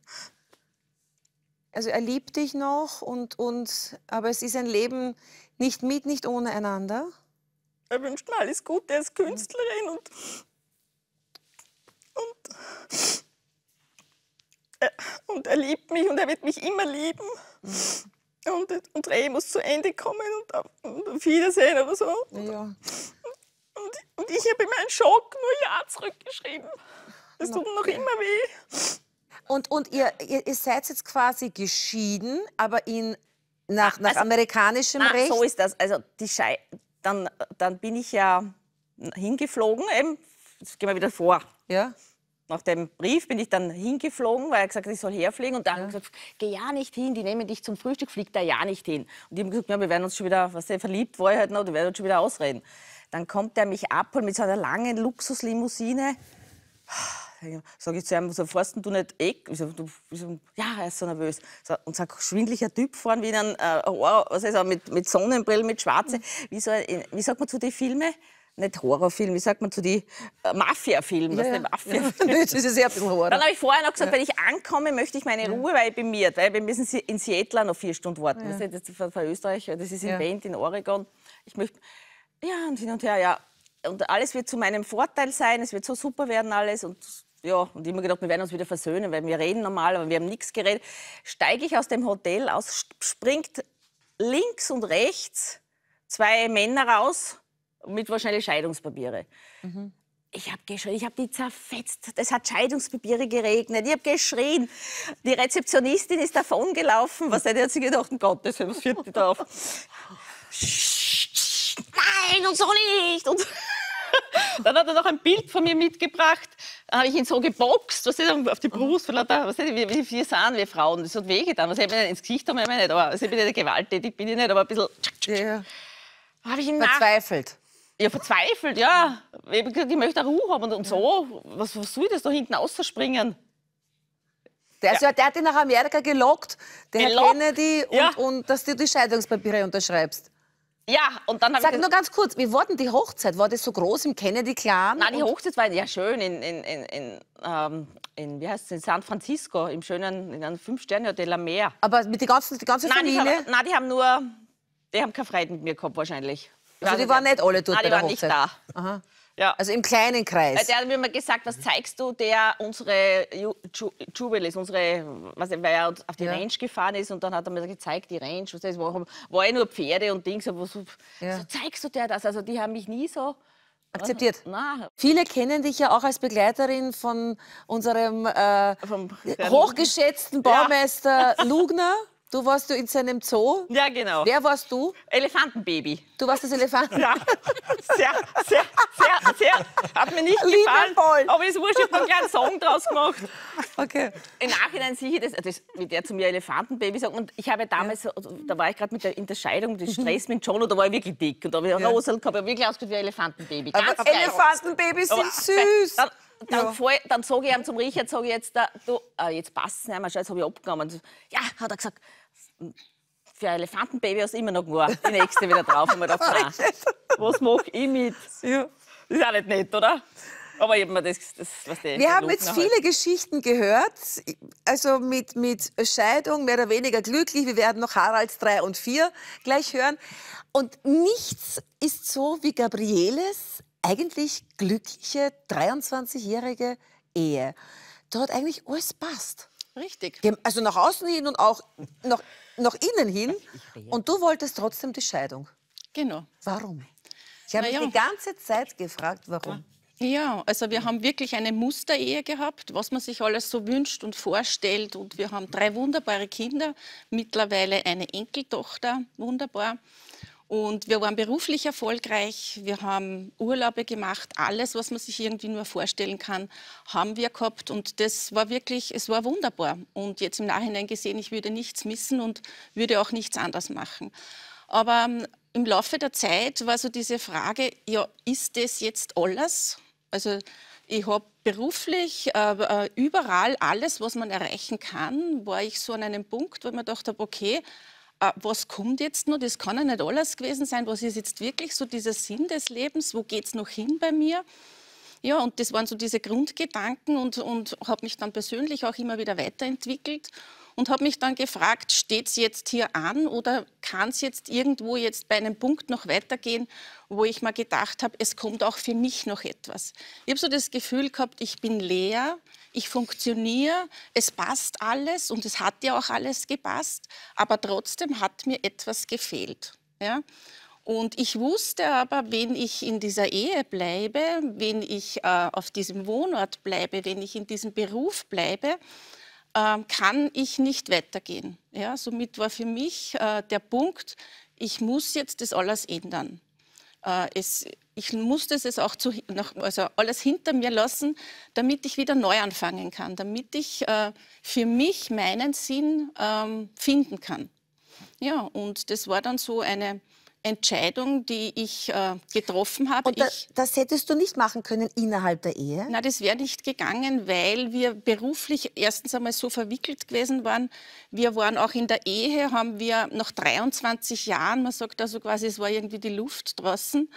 Also er liebt dich noch und, und aber es ist ein Leben nicht mit, nicht ohne einander. Er wünscht mir alles Gute als Künstlerin und, und, er, und er liebt mich und er wird mich immer lieben. Und unsere Ehe muss zu Ende kommen und auf, und auf Wiedersehen oder so. Ja. Und, und, ich habe ihm einen Schock nur Ja zurückgeschrieben. Es tut mir noch immer weh. Und, und ihr, ihr, ihr seid jetzt quasi geschieden, aber in, nach, nach also, amerikanischem na, Recht? so ist das. Also die Schei dann, dann bin ich ja hingeflogen, eben, jetzt gehen wir wieder vor. Ja. Nach dem Brief bin ich dann hingeflogen, weil er gesagt hat, ich soll herfliegen. Und dann ja. gesagt, geh ja nicht hin, die nehmen dich zum Frühstück, fliegt da ja nicht hin. Und die haben gesagt, ja, wir werden uns schon wieder, was der verliebt war ich halt noch, wir werden uns schon wieder ausreden. Dann kommt er mich abholen mit so einer langen Luxuslimousine sage ich zu ihm, so fährst du nicht Eck? Ich sag, du, ich sag, ja, er ist so nervös. Und so ein schwindlicher Typ fahren wie ein, äh, Horror, was ist, mit, mit Sonnenbrille, mit Schwarze. Mhm. Wie, so, wie sagt man zu den Filmen? nicht Horrorfilm, wie sagt man zu den äh, Mafia-Filmen? Ja, ja. Mafia das ist ja sehr viel Horror. Dann habe ich vorher noch gesagt, ja. wenn ich ankomme, möchte ich meine Ruhe, weil ich bin mir, weil wir müssen in Seattle noch vier Stunden warten. Ja. Das ist von Österreich, das ist in ja. Bend, in Oregon. Ich möchte, ja, und hin und her, ja. Und alles wird zu meinem Vorteil sein, es wird so super werden alles und ja, und immer gedacht, wir werden uns wieder versöhnen, weil wir reden normal, aber wir haben nichts geredet. Steige ich aus dem Hotel aus, springt links und rechts zwei Männer raus mit wahrscheinlich Scheidungspapiere. Mhm. Ich habe geschrien, ich habe die zerfetzt. Es hat Scheidungspapiere geregnet. Ich habe geschrien. Die Rezeptionistin ist davon gelaufen. Was hat sie sich gedacht? Gott, das haben wir drauf. Nein, und so nicht. Und dann hat er noch ein Bild von mir mitgebracht dann habe ich ihn so geboxt, was ist auf die mhm. Brust, von lauter, was ist, wie wir sind, wir Frauen, das hat wehgetan. Was hätte mir ins Gesicht haben wir nicht, aber also ich bin nicht gewalttätig, bin ich nicht, aber ein bisschen. Ja. Habe ich ihn verzweifelt. Ja, verzweifelt, ja. Ich, gesagt, ich möchte Ruhe haben und, und so. Was, versuche ich das da hinten ausspringen? Der, also, ja. der hat ihn nach Amerika gelockt, der Herr Kennedy, und, ja. und dass du die Scheidungspapiere unterschreibst. Ja, und dann habe ich... Sag nur ganz kurz, wie war denn die Hochzeit? War das so groß im Kennedy-Clan? Nein, die Hochzeit war ja schön in, in, in, in, ähm, in wie heißt in San Francisco, im schönen, in einem Fünf-Sterne-Hotel am Meer. Aber mit der ganzen, die ganze nein, Familie? Die haben, nein, die haben nur, die haben keinen Freude mit mir gehabt wahrscheinlich. Also die waren nicht alle dort nein, die waren nicht da. Aha. Ja. Also im kleinen Kreis. Äh, der hat mir mal gesagt, was zeigst du, der unsere Ju Ju Jubel ist, unsere, was, weil er auf die ja. Range gefahren ist und dann hat er mir gezeigt, die Range, was war, war ja nur Pferde und Dings, aber so, ja. so zeigst du der das. Also die haben mich nie so akzeptiert. Nein. Viele kennen dich ja auch als Begleiterin von unserem äh, hochgeschätzten Baumeister ja. Lugner. Du warst du in seinem Zoo? Ja, genau. Wer warst du? Elefantenbaby. Du warst das Elefanten? Ja, sehr, sehr, sehr, sehr. Hat mir nicht gefallen. Liebevoll. Aber es wurscht, ich habe einen kleinen Song draus gemacht. Okay. Im Nachhinein sehe ich das, das wie der zu mir Elefantenbaby sagt. Und ich habe damals, ja. Also, da war ich gerade mit der Unterscheidung, des Stress mit John, und da war ich wirklich dick. Und da habe ich auch ja. gehabt, ich habe wirklich ausgeschaut wie ein Elefantenbaby. Ganz aber Elefantenbabys sind aber, süß. Dann, dann, ja. Voll, dann sage ich ihm zum Richard, sage ich jetzt, da, du, äh, jetzt passt es nicht mehr, jetzt habe ich abgenommen. Ja, hat er gesagt für ein Elefantenbaby hast du immer noch gemacht. Die nächste wieder drauf und man dachte, nein, was mache ich mit? Ja. Ist auch nicht nett, oder? Aber eben das, das was die Wir haben Lugner jetzt halt viele Geschichten gehört, also mit, mit Scheidung, mehr oder weniger glücklich. Wir werden noch Haralds 3 und 4 gleich hören. Und nichts ist so wie Gabrieles eigentlich glückliche 23-jährige Ehe. Dort eigentlich alles passt. Richtig. Also nach außen hin und auch nach nach innen hin. Und du wolltest trotzdem die Scheidung. Genau. Warum? Ich habe naja. mich die ganze Zeit gefragt, warum. Ja, also wir haben wirklich eine Musterehe gehabt, was man sich alles so wünscht und vorstellt. Und wir haben drei wunderbare Kinder, mittlerweile eine Enkeltochter, wunderbar. Und wir waren beruflich erfolgreich, wir haben Urlaube gemacht, alles, was man sich irgendwie nur vorstellen kann, haben wir gehabt. Und das war wirklich, es war wunderbar. Und jetzt im Nachhinein gesehen, ich würde nichts missen und würde auch nichts anders machen. Aber ähm, im Laufe der Zeit war so diese Frage, ja, ist das jetzt alles? Also ich habe beruflich äh, äh, überall alles, was man erreichen kann, war ich so an einem Punkt, wo ich mir gedacht habe, okay, Ah, was kommt jetzt noch? Das kann ja nicht alles gewesen sein. Was ist jetzt wirklich so dieser Sinn des Lebens? Wo geht es noch hin bei mir? Ja, und das waren so diese Grundgedanken und, und habe mich dann persönlich auch immer wieder weiterentwickelt und habe mich dann gefragt, steht es jetzt hier an oder kann es jetzt irgendwo jetzt bei einem Punkt noch weitergehen, wo ich mal gedacht habe, es kommt auch für mich noch etwas. Ich habe so das Gefühl gehabt, ich bin leer, ich funktioniere, es passt alles und es hat ja auch alles gepasst, aber trotzdem hat mir etwas gefehlt. Ja? Und ich wusste aber, wenn ich in dieser Ehe bleibe, wenn ich äh, auf diesem Wohnort bleibe, wenn ich in diesem Beruf bleibe, äh, kann ich nicht weitergehen. Ja, somit war für mich äh, der Punkt, ich muss jetzt das alles ändern. Äh, es, ich musste es auch zu, also alles hinter mir lassen, damit ich wieder neu anfangen kann, damit ich äh, für mich meinen Sinn ähm, finden kann. Ja, und das war dann so eine Entscheidung, die ich äh, getroffen habe. Und da, ich, das hättest du nicht machen können innerhalb der Ehe? Nein, das wäre nicht gegangen, weil wir beruflich erstens einmal so verwickelt gewesen waren. Wir waren auch in der Ehe, haben wir nach 23 Jahren, man sagt also quasi, es war irgendwie die Luft draußen.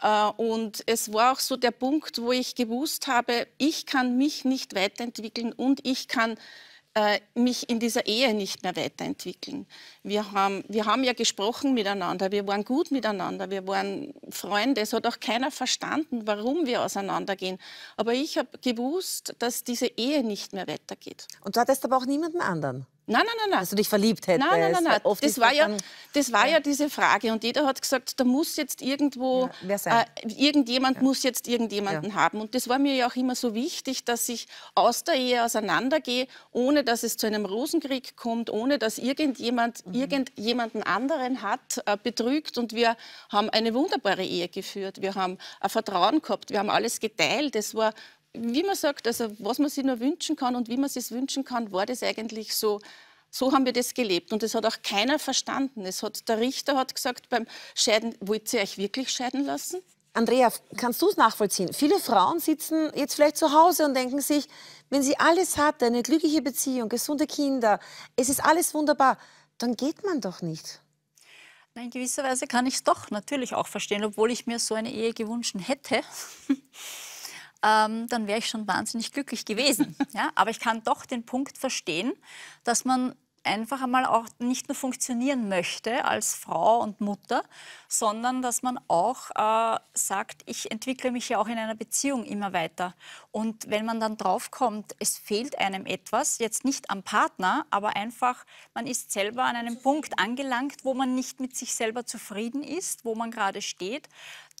Äh, und es war auch so der Punkt, wo ich gewusst habe, ich kann mich nicht weiterentwickeln und ich kann äh, mich in dieser Ehe nicht mehr weiterentwickeln. Wir haben, wir haben ja gesprochen miteinander, wir waren gut miteinander, wir waren Freunde. Es hat auch keiner verstanden, warum wir auseinandergehen. Aber ich habe gewusst, dass diese Ehe nicht mehr weitergeht. Und du hattest aber auch niemanden anderen? Nein, nein, nein, nein. Dass du dich verliebt hättest. Nein, nein, nein. nein. Oft das, war ja, das war ja diese Frage. Und jeder hat gesagt, da muss jetzt irgendwo, ja, äh, irgendjemand ja. muss jetzt irgendjemanden ja. haben. Und das war mir ja auch immer so wichtig, dass ich aus der Ehe auseinandergehe, ohne dass es zu einem Rosenkrieg kommt, ohne dass irgendjemand mhm. irgendjemanden anderen hat, äh, betrügt. Und wir haben eine wunderbare Ehe geführt. Wir haben ein äh, Vertrauen gehabt. Wir haben alles geteilt. Es war wie man sagt, also was man sich nur wünschen kann und wie man es wünschen kann, war das eigentlich so. So haben wir das gelebt und das hat auch keiner verstanden. Es hat, der Richter hat gesagt beim Scheiden, wollt ihr euch wirklich scheiden lassen? Andrea, kannst du es nachvollziehen? Viele Frauen sitzen jetzt vielleicht zu Hause und denken sich, wenn sie alles hatte, eine glückliche Beziehung, gesunde Kinder, es ist alles wunderbar, dann geht man doch nicht. In gewisser Weise kann ich es doch natürlich auch verstehen, obwohl ich mir so eine Ehe gewünscht hätte ähm, dann wäre ich schon wahnsinnig glücklich gewesen. ja? Aber ich kann doch den Punkt verstehen, dass man einfach einmal auch nicht nur funktionieren möchte als Frau und Mutter, sondern dass man auch äh, sagt, ich entwickle mich ja auch in einer Beziehung immer weiter. Und wenn man dann draufkommt, es fehlt einem etwas, jetzt nicht am Partner, aber einfach, man ist selber an einem Punkt angelangt, wo man nicht mit sich selber zufrieden ist, wo man gerade steht,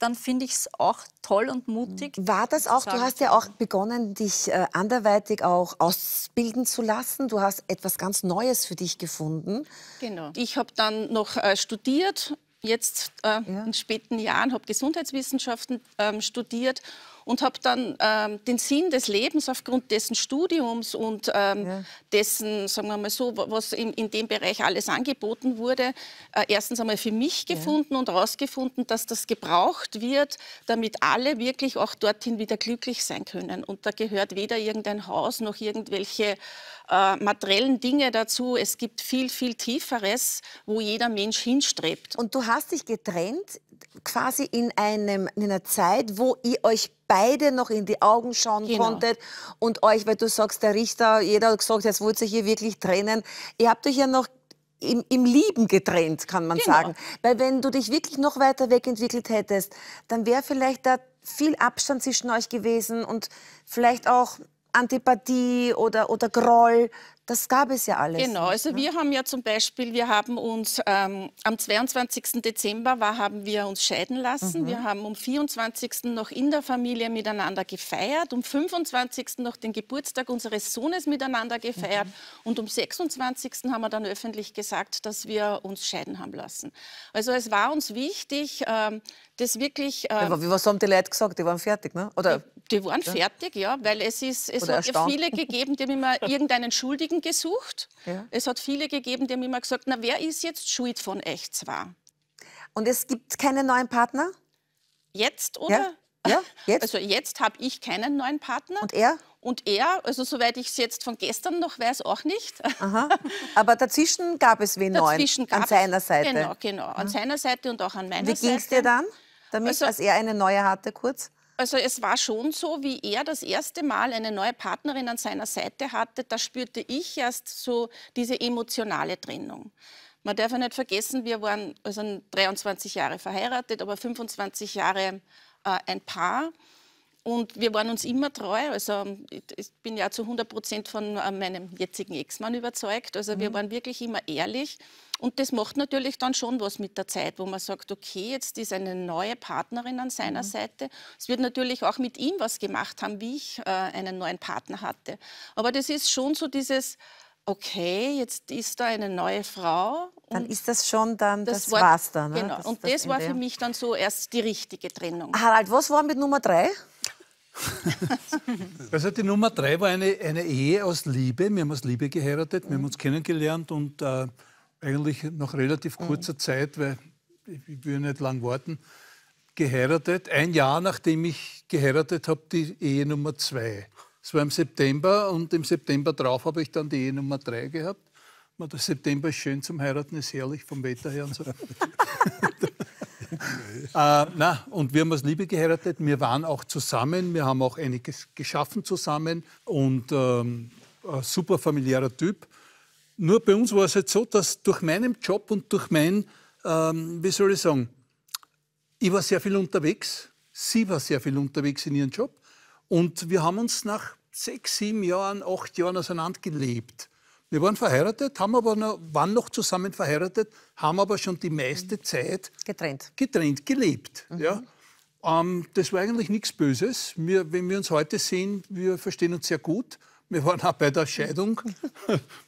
dann finde ich es auch toll und mutig. War das auch, du hast ja auch begonnen, dich äh, anderweitig auch ausbilden zu lassen. Du hast etwas ganz Neues für dich gefunden. Genau. Ich habe dann noch äh, studiert, jetzt äh, ja. in späten Jahren, habe Gesundheitswissenschaften ähm, studiert und habe dann ähm, den Sinn des Lebens aufgrund dessen Studiums und ähm, ja. dessen, sagen wir mal so, was in, in dem Bereich alles angeboten wurde, äh, erstens einmal für mich gefunden ja. und herausgefunden, dass das gebraucht wird, damit alle wirklich auch dorthin wieder glücklich sein können. Und da gehört weder irgendein Haus noch irgendwelche äh, materiellen Dinge dazu. Es gibt viel, viel Tieferes, wo jeder Mensch hinstrebt. Und du hast dich getrennt quasi in, einem, in einer Zeit, wo ihr euch beide noch in die Augen schauen genau. konntet und euch, weil du sagst, der Richter, jeder hat gesagt, jetzt wollte sich hier wirklich trennen. Ihr habt euch ja noch im, im, Lieben getrennt, kann man genau. sagen. Weil wenn du dich wirklich noch weiter wegentwickelt hättest, dann wäre vielleicht da viel Abstand zwischen euch gewesen und vielleicht auch Antipathie oder, oder Groll. Das gab es ja alles. Genau, also ne? wir haben ja zum Beispiel, wir haben uns ähm, am 22. Dezember war, haben wir uns scheiden lassen. Mhm. Wir haben am 24. noch in der Familie miteinander gefeiert, um 25. noch den Geburtstag unseres Sohnes miteinander gefeiert mhm. und um 26. haben wir dann öffentlich gesagt, dass wir uns scheiden haben lassen. Also es war uns wichtig, ähm, das wirklich. Äh, Aber ähm, was haben die Leute gesagt? Die waren fertig, ne? Oder? Die, die waren ja. fertig, ja, weil es ist, es Oder hat erstaunt. ja viele gegeben, die haben immer irgendeinen Schuldigen gesucht. Ja. Es hat viele gegeben, die haben immer gesagt, na wer ist jetzt schuld von echt zwar? Und es gibt keinen neuen Partner? Jetzt oder? Ja, ja jetzt. Also jetzt habe ich keinen neuen Partner. Und er? Und er, also soweit ich es jetzt von gestern noch weiß, auch nicht. Aha. Aber dazwischen gab es wen neuen an seiner Seite. Genau, genau. An mhm. seiner Seite und auch an meiner Wie Seite. Wie ging es dir dann? Damit, also, als er eine neue hatte, kurz? Also es war schon so, wie er das erste Mal eine neue Partnerin an seiner Seite hatte, da spürte ich erst so diese emotionale Trennung. Man darf ja nicht vergessen, wir waren also 23 Jahre verheiratet, aber 25 Jahre äh, ein Paar. Und wir waren uns immer treu. Also ich bin ja zu 100 Prozent von äh, meinem jetzigen Ex-Mann überzeugt. Also wir mhm. waren wirklich immer ehrlich. Und das macht natürlich dann schon was mit der Zeit, wo man sagt, okay, jetzt ist eine neue Partnerin an seiner mhm. Seite. Es wird natürlich auch mit ihm was gemacht haben, wie ich äh, einen neuen Partner hatte. Aber das ist schon so dieses, okay, jetzt ist da eine neue Frau. Dann ist das schon dann, das, das war, war's dann. Ne? Genau, das, und das, das war für mich dann so erst die richtige Trennung. Harald, was war mit Nummer drei? also die Nummer drei war eine, eine Ehe aus Liebe. Wir haben aus Liebe geheiratet, wir haben uns kennengelernt und äh, eigentlich nach relativ mhm. kurzer Zeit, weil ich will nicht lang warten, geheiratet. Ein Jahr nachdem ich geheiratet habe, die Ehe Nummer zwei. Es war im September und im September drauf habe ich dann die Ehe Nummer drei gehabt. Man, der September ist schön zum Heiraten, ist herrlich vom Wetter her und so. äh, na, und wir haben aus Liebe geheiratet. Wir waren auch zusammen, wir haben auch einiges geschaffen zusammen und ähm, ein super familiärer Typ. Nur bei uns war es halt so, dass durch meinen Job und durch mein, ähm, wie soll ich sagen, ich war sehr viel unterwegs, sie war sehr viel unterwegs in ihrem Job und wir haben uns nach sechs, sieben Jahren, acht Jahren auseinandergelebt. Wir waren verheiratet, haben aber noch, waren noch zusammen verheiratet, haben aber schon die meiste mhm. Zeit getrennt, getrennt gelebt. Mhm. Ja. Ähm, das war eigentlich nichts Böses. Wir, wenn wir uns heute sehen, wir verstehen uns sehr gut wir waren auch bei der Scheidung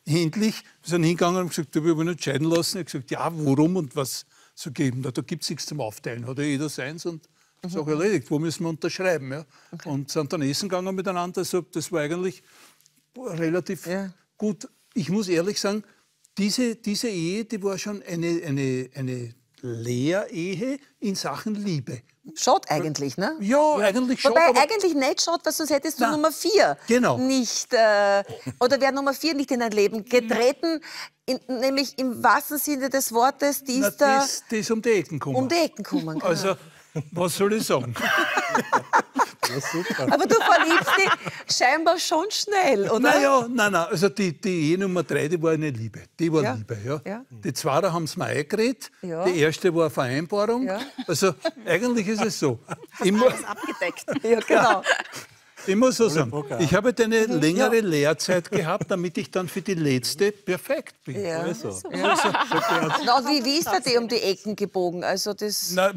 endlich. Wir sind hingegangen und gesagt, du willst mich nicht scheiden lassen. Ich habe gesagt, ja, warum und was zu geben. Na, da gibt es nichts zum Aufteilen. Hat ja jeder seins und mhm. ist auch erledigt. Wo müssen wir unterschreiben? Ja? Okay. Und sind dann essen gegangen miteinander. Also das war eigentlich relativ ja. gut. Ich muss ehrlich sagen, diese, diese Ehe, die war schon eine, eine, eine Lehrehe in Sachen Liebe. Schaut eigentlich, ne? Ja, eigentlich schon. Wobei eigentlich nicht schaut, weil sonst hättest du Nein. Nummer 4 genau. nicht, äh, oder wäre Nummer 4 nicht in dein Leben getreten, in, nämlich im wahrsten Sinne des Wortes, die ist Na, da... Das, das um die Ecken kommen. Um die Ecken kommen, also, genau. Also, was soll ich sagen? Aber du verliebst dich scheinbar schon schnell, oder? Naja, nein, nein. Also die, die Ehe Nummer drei, die war eine Liebe. Die war ja. Liebe, ja. ja. Die zweite haben es mir eingeredet. Ja. Die erste war eine Vereinbarung. Also eigentlich ist es so. Immer abgedeckt. Ja, genau. Ich muss so sagen, ich habe eine längere ja. Lehrzeit gehabt, damit ich dann für die letzte perfekt bin. Ja. Also. So. Ja. Also, so. Na, wie, wie ist er dir um die Ecken gebogen? Also das Na,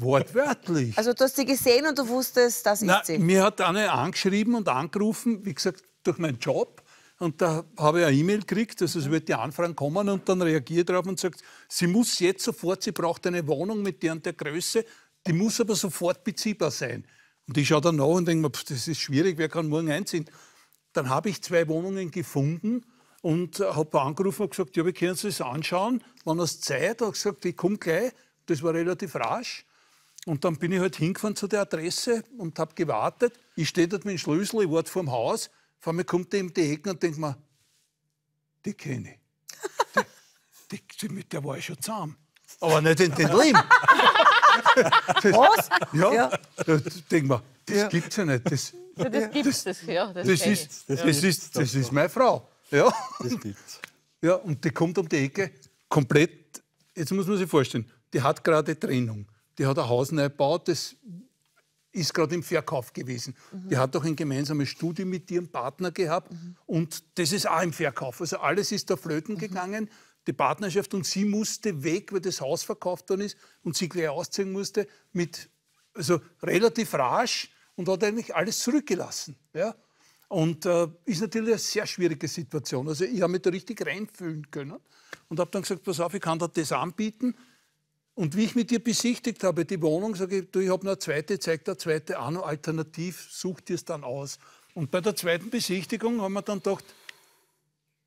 wortwörtlich. Also du hast sie gesehen und du wusstest, das ist Na, sie. Mir hat eine angeschrieben und angerufen, wie gesagt, durch meinen Job. Und da habe ich eine E-Mail gekriegt, also es wird die Anfrage kommen und dann reagiert darauf und sagt, sie muss jetzt sofort, sie braucht eine Wohnung mit der und der Größe, die muss aber sofort beziehbar sein. Und ich schaue dann nach und denke mir, pff, das ist schwierig, wer kann morgen einziehen? Dann habe ich zwei Wohnungen gefunden und äh, habe angerufen und gesagt, ja, wir können uns das anschauen. Wann hast Zeit? Hat gesagt, ich komme gleich. Das war relativ rasch. Und dann bin ich halt hingefahren zu der Adresse und habe gewartet. Ich stehe dort mit dem Schlüssel, ich warte vorm Haus. Vor mir kommt der um die Ecke und denkt mir, die kenne ich. die, die, mit der war ich schon zusammen. Aber nicht in den Lehm. Was? Ja, ja. Da, denk mal, das ja. gibt's ja nicht. Das, ja, das gibt's, das, ja. Das, das ist, das, ja. ist, das, ist, das ist meine Frau. Ja. Das gibt's. Ja, und die kommt um die Ecke, komplett, jetzt muss man sich vorstellen, die hat gerade Trennung. Die hat ein Haus neu gebaut, das ist gerade im Verkauf gewesen. Mhm. Die hat auch ein gemeinsames Studium mit ihrem Partner gehabt mhm. und das ist auch im Verkauf. Also alles ist da flöten mhm. gegangen die Partnerschaft und sie musste weg, weil das Haus verkauft worden ist und sie gleich ausziehen musste, mit, also relativ rasch und hat eigentlich alles zurückgelassen. Ja? Und äh, ist natürlich eine sehr schwierige Situation. Also ich habe mich da richtig reinfühlen können und habe dann gesagt, pass auf, ich kann dir das anbieten. Und wie ich mit dir besichtigt habe, die Wohnung, sage ich, du, ich habe noch eine zweite, zeig der zweite an, alternativ such dir es dann aus. Und bei der zweiten Besichtigung haben wir dann gedacht,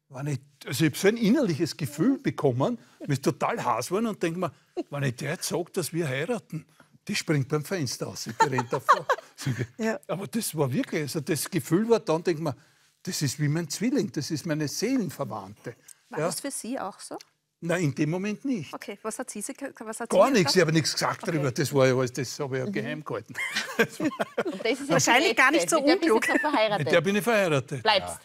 wenn ich, also ich habe so ein innerliches Gefühl bekommen, mir total heiß geworden und denke mir, wenn ich der jetzt sage, dass wir heiraten, die springt beim Fenster aus, die rennt davor. ja. Aber das war wirklich, also das Gefühl war dann, denke mir, das ist wie mein Zwilling, das ist meine Seelenverwandte. War ja. das für Sie auch so? Nein, in dem Moment nicht. Okay, was hat sie, was hat Gar nichts, ich habe nichts gesagt okay. darüber. Das war ja alles, das habe ich ja mhm. geheim gehalten. Und das ist wahrscheinlich gar nicht so unklug. Mit der bin ich verheiratet. Bleibst. Ja.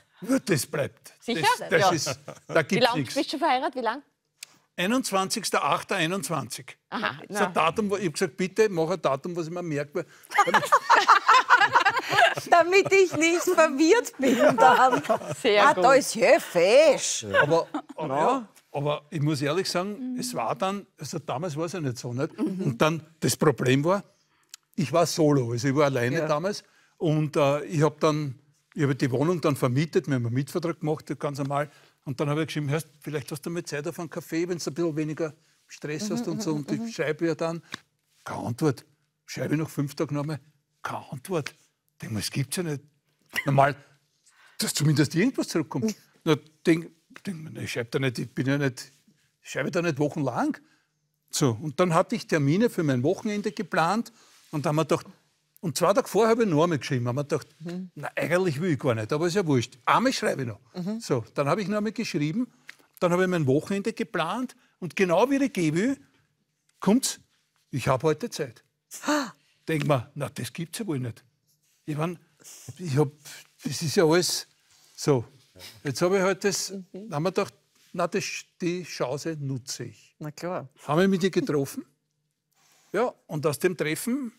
Das bleibt. Sicher? Das, das ja. ist, da gibt's Wie lange bist du verheiratet? Wie lange? 21.08.21. Aha. Das ist ein Datum, wo ich habe gesagt bitte mach ein Datum, was ich mir merke. damit ich nicht verwirrt bin dann. Sehr ah, gut. da ist ja fesch. Aber, aber, ja, aber ich muss ehrlich sagen, es war dann, also damals war es ja nicht so. Nicht? Und dann das Problem war, ich war solo, also ich war alleine damals. Und äh, ich habe dann ich habe die Wohnung dann vermietet, wir haben einen Mietvertrag gemacht, ganz normal. Und dann habe ich geschrieben, hörst, vielleicht hast du mal Zeit auf einen Kaffee, wenn du ein bisschen weniger Stress hast und mhm, so. Mhm, und ich mhm. schreibe ja dann, keine Antwort. Schreibe ich nach fünf Tage nochmal, keine Antwort. Ich denke mir, das gibt es ja nicht. Normal, dass zumindest irgendwas zurückkommt. Na, denk, denk, ich schreibe da nicht, ich bin ja nicht, schreibe da nicht wochenlang. So, und dann hatte ich Termine für mein Wochenende geplant und dann haben wir gedacht, und zwei Tage vorher habe ich noch einmal geschrieben. Haben wir gedacht, mhm. eigentlich will ich gar nicht, aber ist ja wurscht. Einmal schreibe ich noch. Mhm. So, dann habe ich noch einmal geschrieben, dann habe ich mein Wochenende geplant und genau wie ich gebe, es, ich habe heute Zeit. Ah. Denk mal, na, das es ja wohl nicht. Ich meine, ich das ist ja alles so. Jetzt habe ich heute halt das, mhm. haben wir gedacht, na, das, die Chance nutze ich. Na klar. Haben wir mit ihr getroffen? Ja, und aus dem Treffen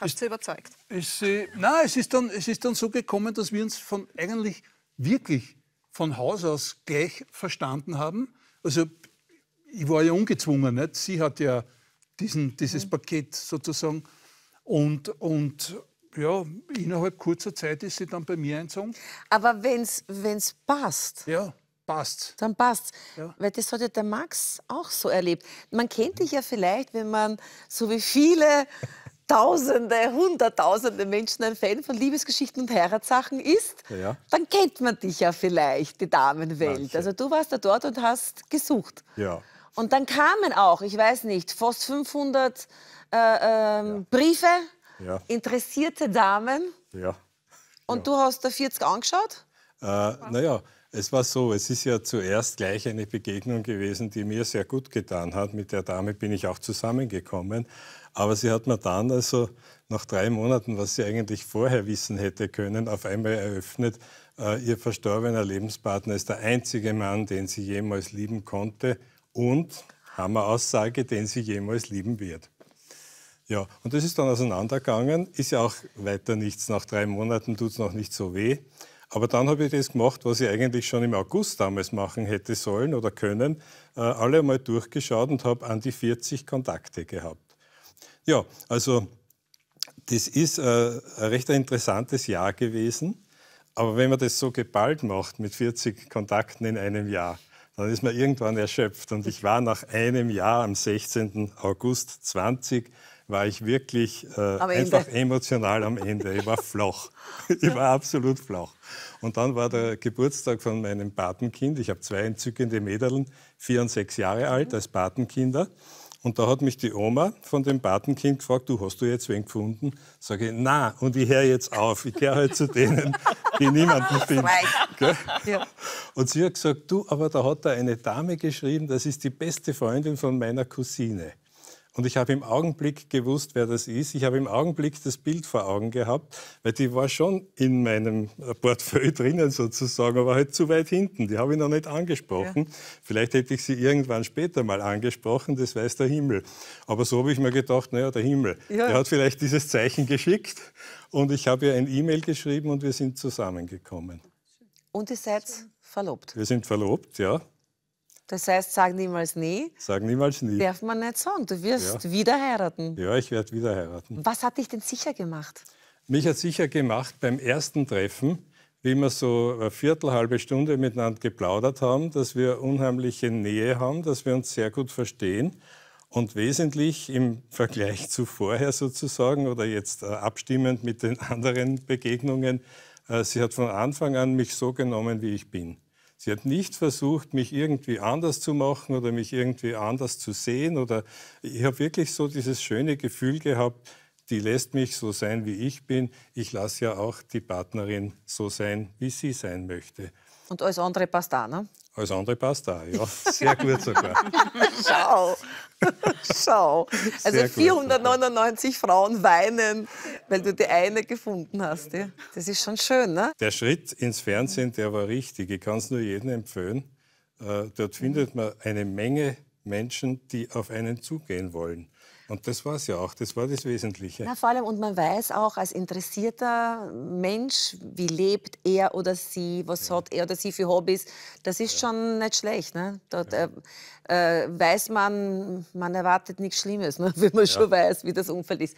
Hast du überzeugt? Es, äh, nein, es ist, dann, es ist dann so gekommen, dass wir uns von eigentlich wirklich von Haus aus gleich verstanden haben. Also ich war ja ungezwungen, nicht? sie hat ja diesen, dieses mhm. Paket sozusagen. Und, und ja, innerhalb kurzer Zeit ist sie dann bei mir einzogen. Aber wenn es passt. Ja, passt. Dann passt. Ja. Weil das hat ja der Max auch so erlebt. Man kennt dich ja vielleicht, wenn man so wie viele Tausende, Hunderttausende Menschen ein Fan von Liebesgeschichten und Heiratssachen ist, ja. dann kennt man dich ja vielleicht, die Damenwelt. Manche. Also du warst da dort und hast gesucht. Ja. Und dann kamen auch, ich weiß nicht, fast 500 äh, ähm, ja. Briefe, ja. interessierte Damen. Ja. Und du hast da 40 angeschaut? Äh, naja, es war so, es ist ja zuerst gleich eine Begegnung gewesen, die mir sehr gut getan hat. Mit der Dame bin ich auch zusammengekommen. Aber sie hat mir dann also nach drei Monaten, was sie eigentlich vorher wissen hätte können, auf einmal eröffnet, äh, ihr verstorbener Lebenspartner ist der einzige Mann, den sie jemals lieben konnte und, Hammeraussage, den sie jemals lieben wird. Ja, und das ist dann auseinandergegangen, ist ja auch weiter nichts. Nach drei Monaten tut es noch nicht so weh. Aber dann habe ich das gemacht, was ich eigentlich schon im August damals machen hätte sollen oder können. Äh, alle mal durchgeschaut und habe an die 40 Kontakte gehabt. Ja, also das ist äh, ein recht interessantes Jahr gewesen. Aber wenn man das so geballt macht mit 40 Kontakten in einem Jahr, dann ist man irgendwann erschöpft. Und ich war nach einem Jahr, am 16. August 20, war ich wirklich äh, einfach emotional am Ende. Ich war flach. Ich war absolut flach. Und dann war der Geburtstag von meinem Patenkind. Ich habe zwei entzückende Mädeln, vier und sechs Jahre alt, als Patenkinder. Und da hat mich die Oma von dem Patenkind gefragt, du hast du jetzt wen gefunden? Sage ich, na, und ich höre jetzt auf. Ich gehe halt zu denen, die niemanden finden. Ja. Und sie hat gesagt, du, aber da hat da eine Dame geschrieben, das ist die beste Freundin von meiner Cousine. Und ich habe im Augenblick gewusst, wer das ist. Ich habe im Augenblick das Bild vor Augen gehabt, weil die war schon in meinem äh, Portfolio drinnen sozusagen, aber halt zu weit hinten. Die habe ich noch nicht angesprochen. Ja. Vielleicht hätte ich sie irgendwann später mal angesprochen, das weiß der Himmel. Aber so habe ich mir gedacht, naja, der Himmel, ja. der hat vielleicht dieses Zeichen geschickt. Und ich habe ihr ein E-Mail geschrieben und wir sind zusammengekommen. Und ihr seid verlobt? Wir sind verlobt, ja. Das heißt, sag niemals nie. Sag niemals nie. Darf man nicht sagen. Du wirst ja. wieder heiraten. Ja, ich werde wieder heiraten. Was hat dich denn sicher gemacht? Mich hat sicher gemacht beim ersten Treffen, wie wir so eine Viertelhalbe Stunde miteinander geplaudert haben, dass wir unheimliche Nähe haben, dass wir uns sehr gut verstehen und wesentlich im Vergleich zu vorher sozusagen oder jetzt äh, abstimmend mit den anderen Begegnungen, äh, sie hat von Anfang an mich so genommen, wie ich bin. Sie hat nicht versucht, mich irgendwie anders zu machen oder mich irgendwie anders zu sehen. Oder ich habe wirklich so dieses schöne Gefühl gehabt, die lässt mich so sein, wie ich bin. Ich lasse ja auch die Partnerin so sein, wie sie sein möchte. Und alles andere passt da, ne? Alles andere passt da, ja. Sehr gut sogar. Schau. Schau. Also 499 Frauen weinen, weil du die eine gefunden hast. Ja. Das ist schon schön, ne? Der Schritt ins Fernsehen, der war richtig. Ich kann es nur jedem empfehlen. Äh, dort findet man eine Menge Menschen, die auf einen zugehen wollen. Und das war es ja auch, das war das Wesentliche. Na, vor allem, und man weiß auch als interessierter Mensch, wie lebt er oder sie, was ja. hat er oder sie für Hobbys, das ist ja. schon nicht schlecht. Ne? Dort ja. äh, weiß man, man erwartet nichts Schlimmes, ne? wenn man schon weiß, wie das Umfeld ist.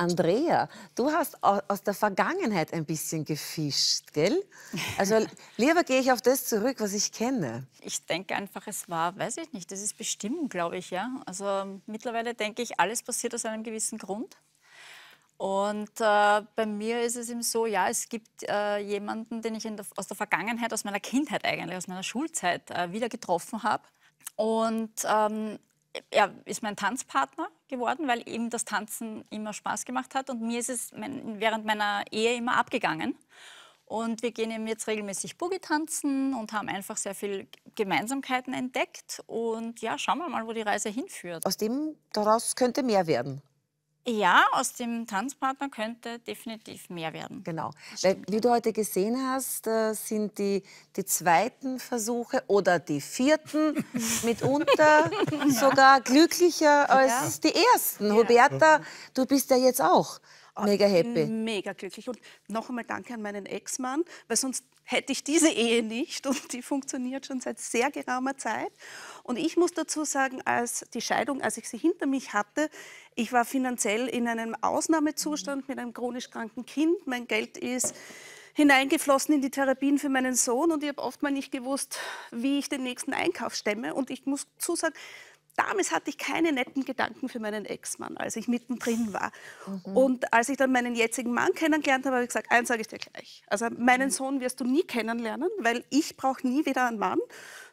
Andrea, du hast aus der Vergangenheit ein bisschen gefischt, gell? Also lieber gehe ich auf das zurück, was ich kenne. Ich denke einfach, es war, weiß ich nicht, das ist Bestimmung, glaube ich, ja. Also mittlerweile denke ich, alles passiert aus einem gewissen Grund. Und äh, bei mir ist es eben so, ja, es gibt äh, jemanden, den ich der, aus der Vergangenheit, aus meiner Kindheit eigentlich, aus meiner Schulzeit äh, wieder getroffen habe. Und ähm, er ist mein Tanzpartner geworden, weil eben das Tanzen immer Spaß gemacht hat und mir ist es mein, während meiner Ehe immer abgegangen. Und wir gehen eben jetzt regelmäßig Boogie tanzen und haben einfach sehr viel Gemeinsamkeiten entdeckt. Und ja, schauen wir mal, wo die Reise hinführt. Aus dem daraus könnte mehr werden. Ja, aus dem Tanzpartner könnte definitiv mehr werden. Genau. Weil, wie du heute gesehen hast, äh, sind die, die zweiten Versuche oder die vierten mitunter sogar glücklicher als ja. die ersten. Ja. Roberta, du bist ja jetzt auch mega happy. Mega glücklich. Und noch einmal danke an meinen Ex-Mann, weil sonst hätte ich diese Ehe nicht und die funktioniert schon seit sehr geraumer Zeit. Und ich muss dazu sagen, als die Scheidung, als ich sie hinter mich hatte, ich war finanziell in einem Ausnahmezustand mit einem chronisch kranken Kind. Mein Geld ist hineingeflossen in die Therapien für meinen Sohn und ich habe oft mal nicht gewusst, wie ich den nächsten Einkauf stemme. Und ich muss zusagen, damals hatte ich keine netten Gedanken für meinen Ex-Mann, als ich mittendrin war. Mhm. Und als ich dann meinen jetzigen Mann kennengelernt habe, habe ich gesagt, eins sage ich dir gleich. Also meinen mhm. Sohn wirst du nie kennenlernen, weil ich brauche nie wieder einen Mann.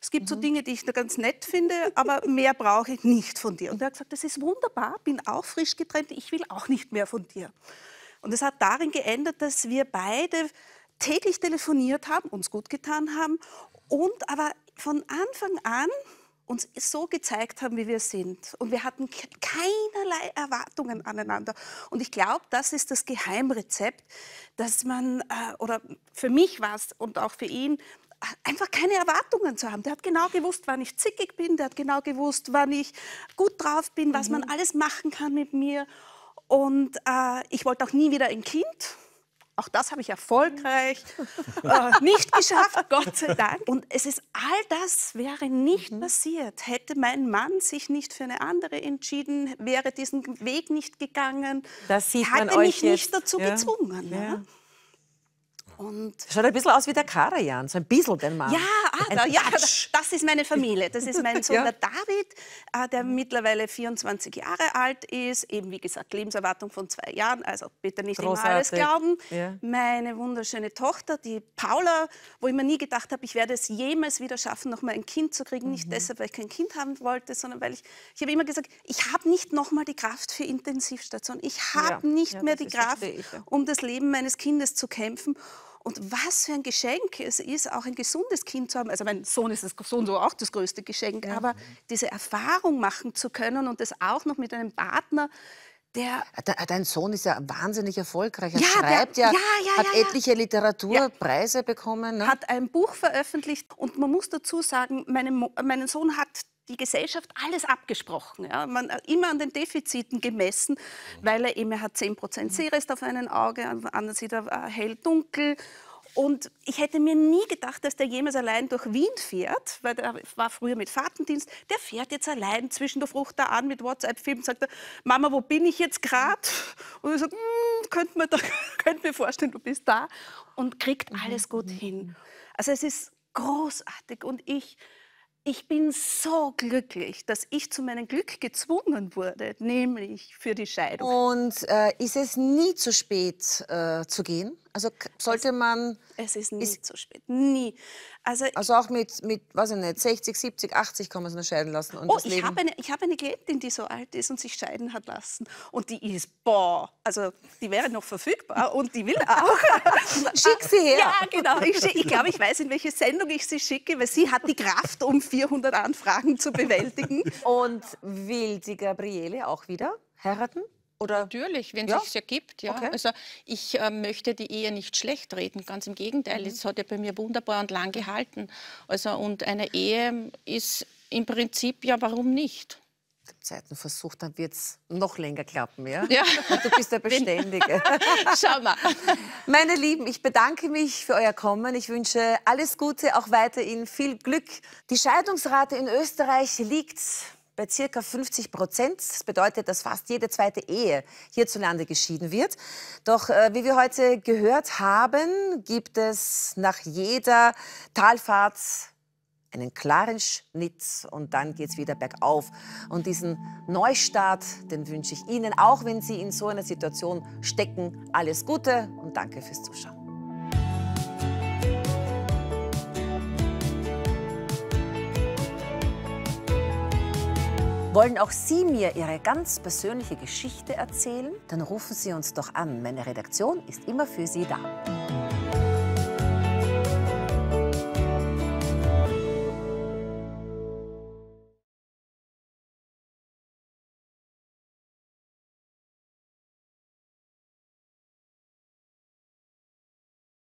Es gibt mhm. so Dinge, die ich ganz nett finde, aber mehr brauche ich nicht von dir. Und er hat gesagt, das ist wunderbar, bin auch frisch getrennt, ich will auch nicht mehr von dir. Und es hat darin geändert, dass wir beide täglich telefoniert haben, uns gut getan haben und aber von Anfang an uns so gezeigt haben, wie wir sind. Und wir hatten keinerlei Erwartungen aneinander. Und ich glaube, das ist das Geheimrezept, dass man, äh, oder für mich war es und auch für ihn, äh, einfach keine Erwartungen zu haben. Der hat genau gewusst, wann ich zickig bin, der hat genau gewusst, wann ich gut drauf bin, was man mhm. alles machen kann mit mir. Und äh, ich wollte auch nie wieder ein Kind. Auch das habe ich erfolgreich äh, nicht geschafft, Gott sei Dank. Und es ist all das wäre nicht mhm. passiert, hätte mein Mann sich nicht für eine andere entschieden, wäre diesen Weg nicht gegangen. Das sieht man hätte euch mich jetzt. nicht dazu ja. gezwungen. Ja. Ja. Und Schaut ein bisschen aus wie der Karajan, so ein bisschen den Mann. Ja, ah, da, ja das ist meine Familie. Das ist mein Sohn, ja. der David, äh, der mittlerweile 24 Jahre alt ist. Eben, wie gesagt, Lebenserwartung von zwei Jahren. Also bitte nicht Großartig. immer alles glauben. Ja. Meine wunderschöne Tochter, die Paula, wo ich mir nie gedacht habe, ich werde es jemals wieder schaffen, noch mal ein Kind zu kriegen. Mhm. Nicht deshalb, weil ich kein Kind haben wollte, sondern weil ich, ich habe immer gesagt, ich habe nicht noch mal die Kraft für Intensivstation. Ich habe ja. nicht mehr die Kraft, um das Leben meines Kindes zu kämpfen. Und was für ein Geschenk es ist, auch ein gesundes Kind zu haben. Also mein Sohn ist das Sohn so auch das größte Geschenk, ja. aber diese Erfahrung machen zu können und das auch noch mit einem Partner, der ah, ah, Dein Sohn ist ja wahnsinnig erfolgreich. Er ja, schreibt der, ja, ja, hat etliche Literaturpreise bekommen. Ne? Hat ein Buch veröffentlicht und man muss dazu sagen, meine, meinen Sohn hat die Gesellschaft alles abgesprochen. Ja. Man äh, immer an den Defiziten gemessen, weil er immer hat 10 Prozent mhm. Sehrest auf einem Auge, am anderen sieht er äh, hell-dunkel. Und ich hätte mir nie gedacht, dass der jemals allein durch Wien fährt, weil der war früher mit Fahrtendienst. Der fährt jetzt allein zwischendurch ruft er an mit WhatsApp-Filmen, und sagt er, Mama, wo bin ich jetzt gerade? Und ich sage, hm, könnte mir, könnt mir vorstellen, du bist da. Und kriegt mhm. alles gut hin. Mhm. Also es ist großartig. Und ich ich bin so glücklich, dass ich zu meinem Glück gezwungen wurde, nämlich für die Scheidung. Und äh, ist es nie zu spät äh, zu gehen? Also sollte man. Es ist nie ist, zu spät. Nie. Also, also auch mit, mit, weiß ich nicht, 60, 70, 80 kann man es noch scheiden lassen. Und oh, ich habe eine, ich hab eine Klientin, die so alt ist und sich scheiden hat lassen. Und die ist, boah, also die wäre noch verfügbar und die will auch. Schick sie her. Ja, genau. Ich, ich glaube, ich weiß, in welche Sendung ich sie schicke, weil sie hat die Kraft, um 400 Anfragen zu bewältigen. Und will die Gabriele auch wieder heiraten? Oder? Natürlich, wenn es ja? sich ergibt. Ja. Okay. Also ich äh, möchte die Ehe nicht schlecht reden, ganz im Gegenteil. Mhm. Es hat ja bei mir wunderbar und lang gehalten. Also und eine Ehe ist im Prinzip ja, warum nicht? Zeiten versucht, dann wird es noch länger klappen. Ja? ja. Du bist der Beständige. Schau mal. Meine Lieben, ich bedanke mich für euer Kommen. Ich wünsche alles Gute, auch weiterhin viel Glück. Die Scheidungsrate in Österreich liegt bei circa 50 Prozent. Das bedeutet, dass fast jede zweite Ehe hierzulande geschieden wird. Doch äh, wie wir heute gehört haben, gibt es nach jeder Talfahrt einen klaren Schnitt und dann geht es wieder bergauf. Und diesen Neustart, den wünsche ich Ihnen, auch wenn Sie in so einer Situation stecken. Alles Gute und danke fürs Zuschauen. Wollen auch Sie mir Ihre ganz persönliche Geschichte erzählen? Dann rufen Sie uns doch an. Meine Redaktion ist immer für Sie da.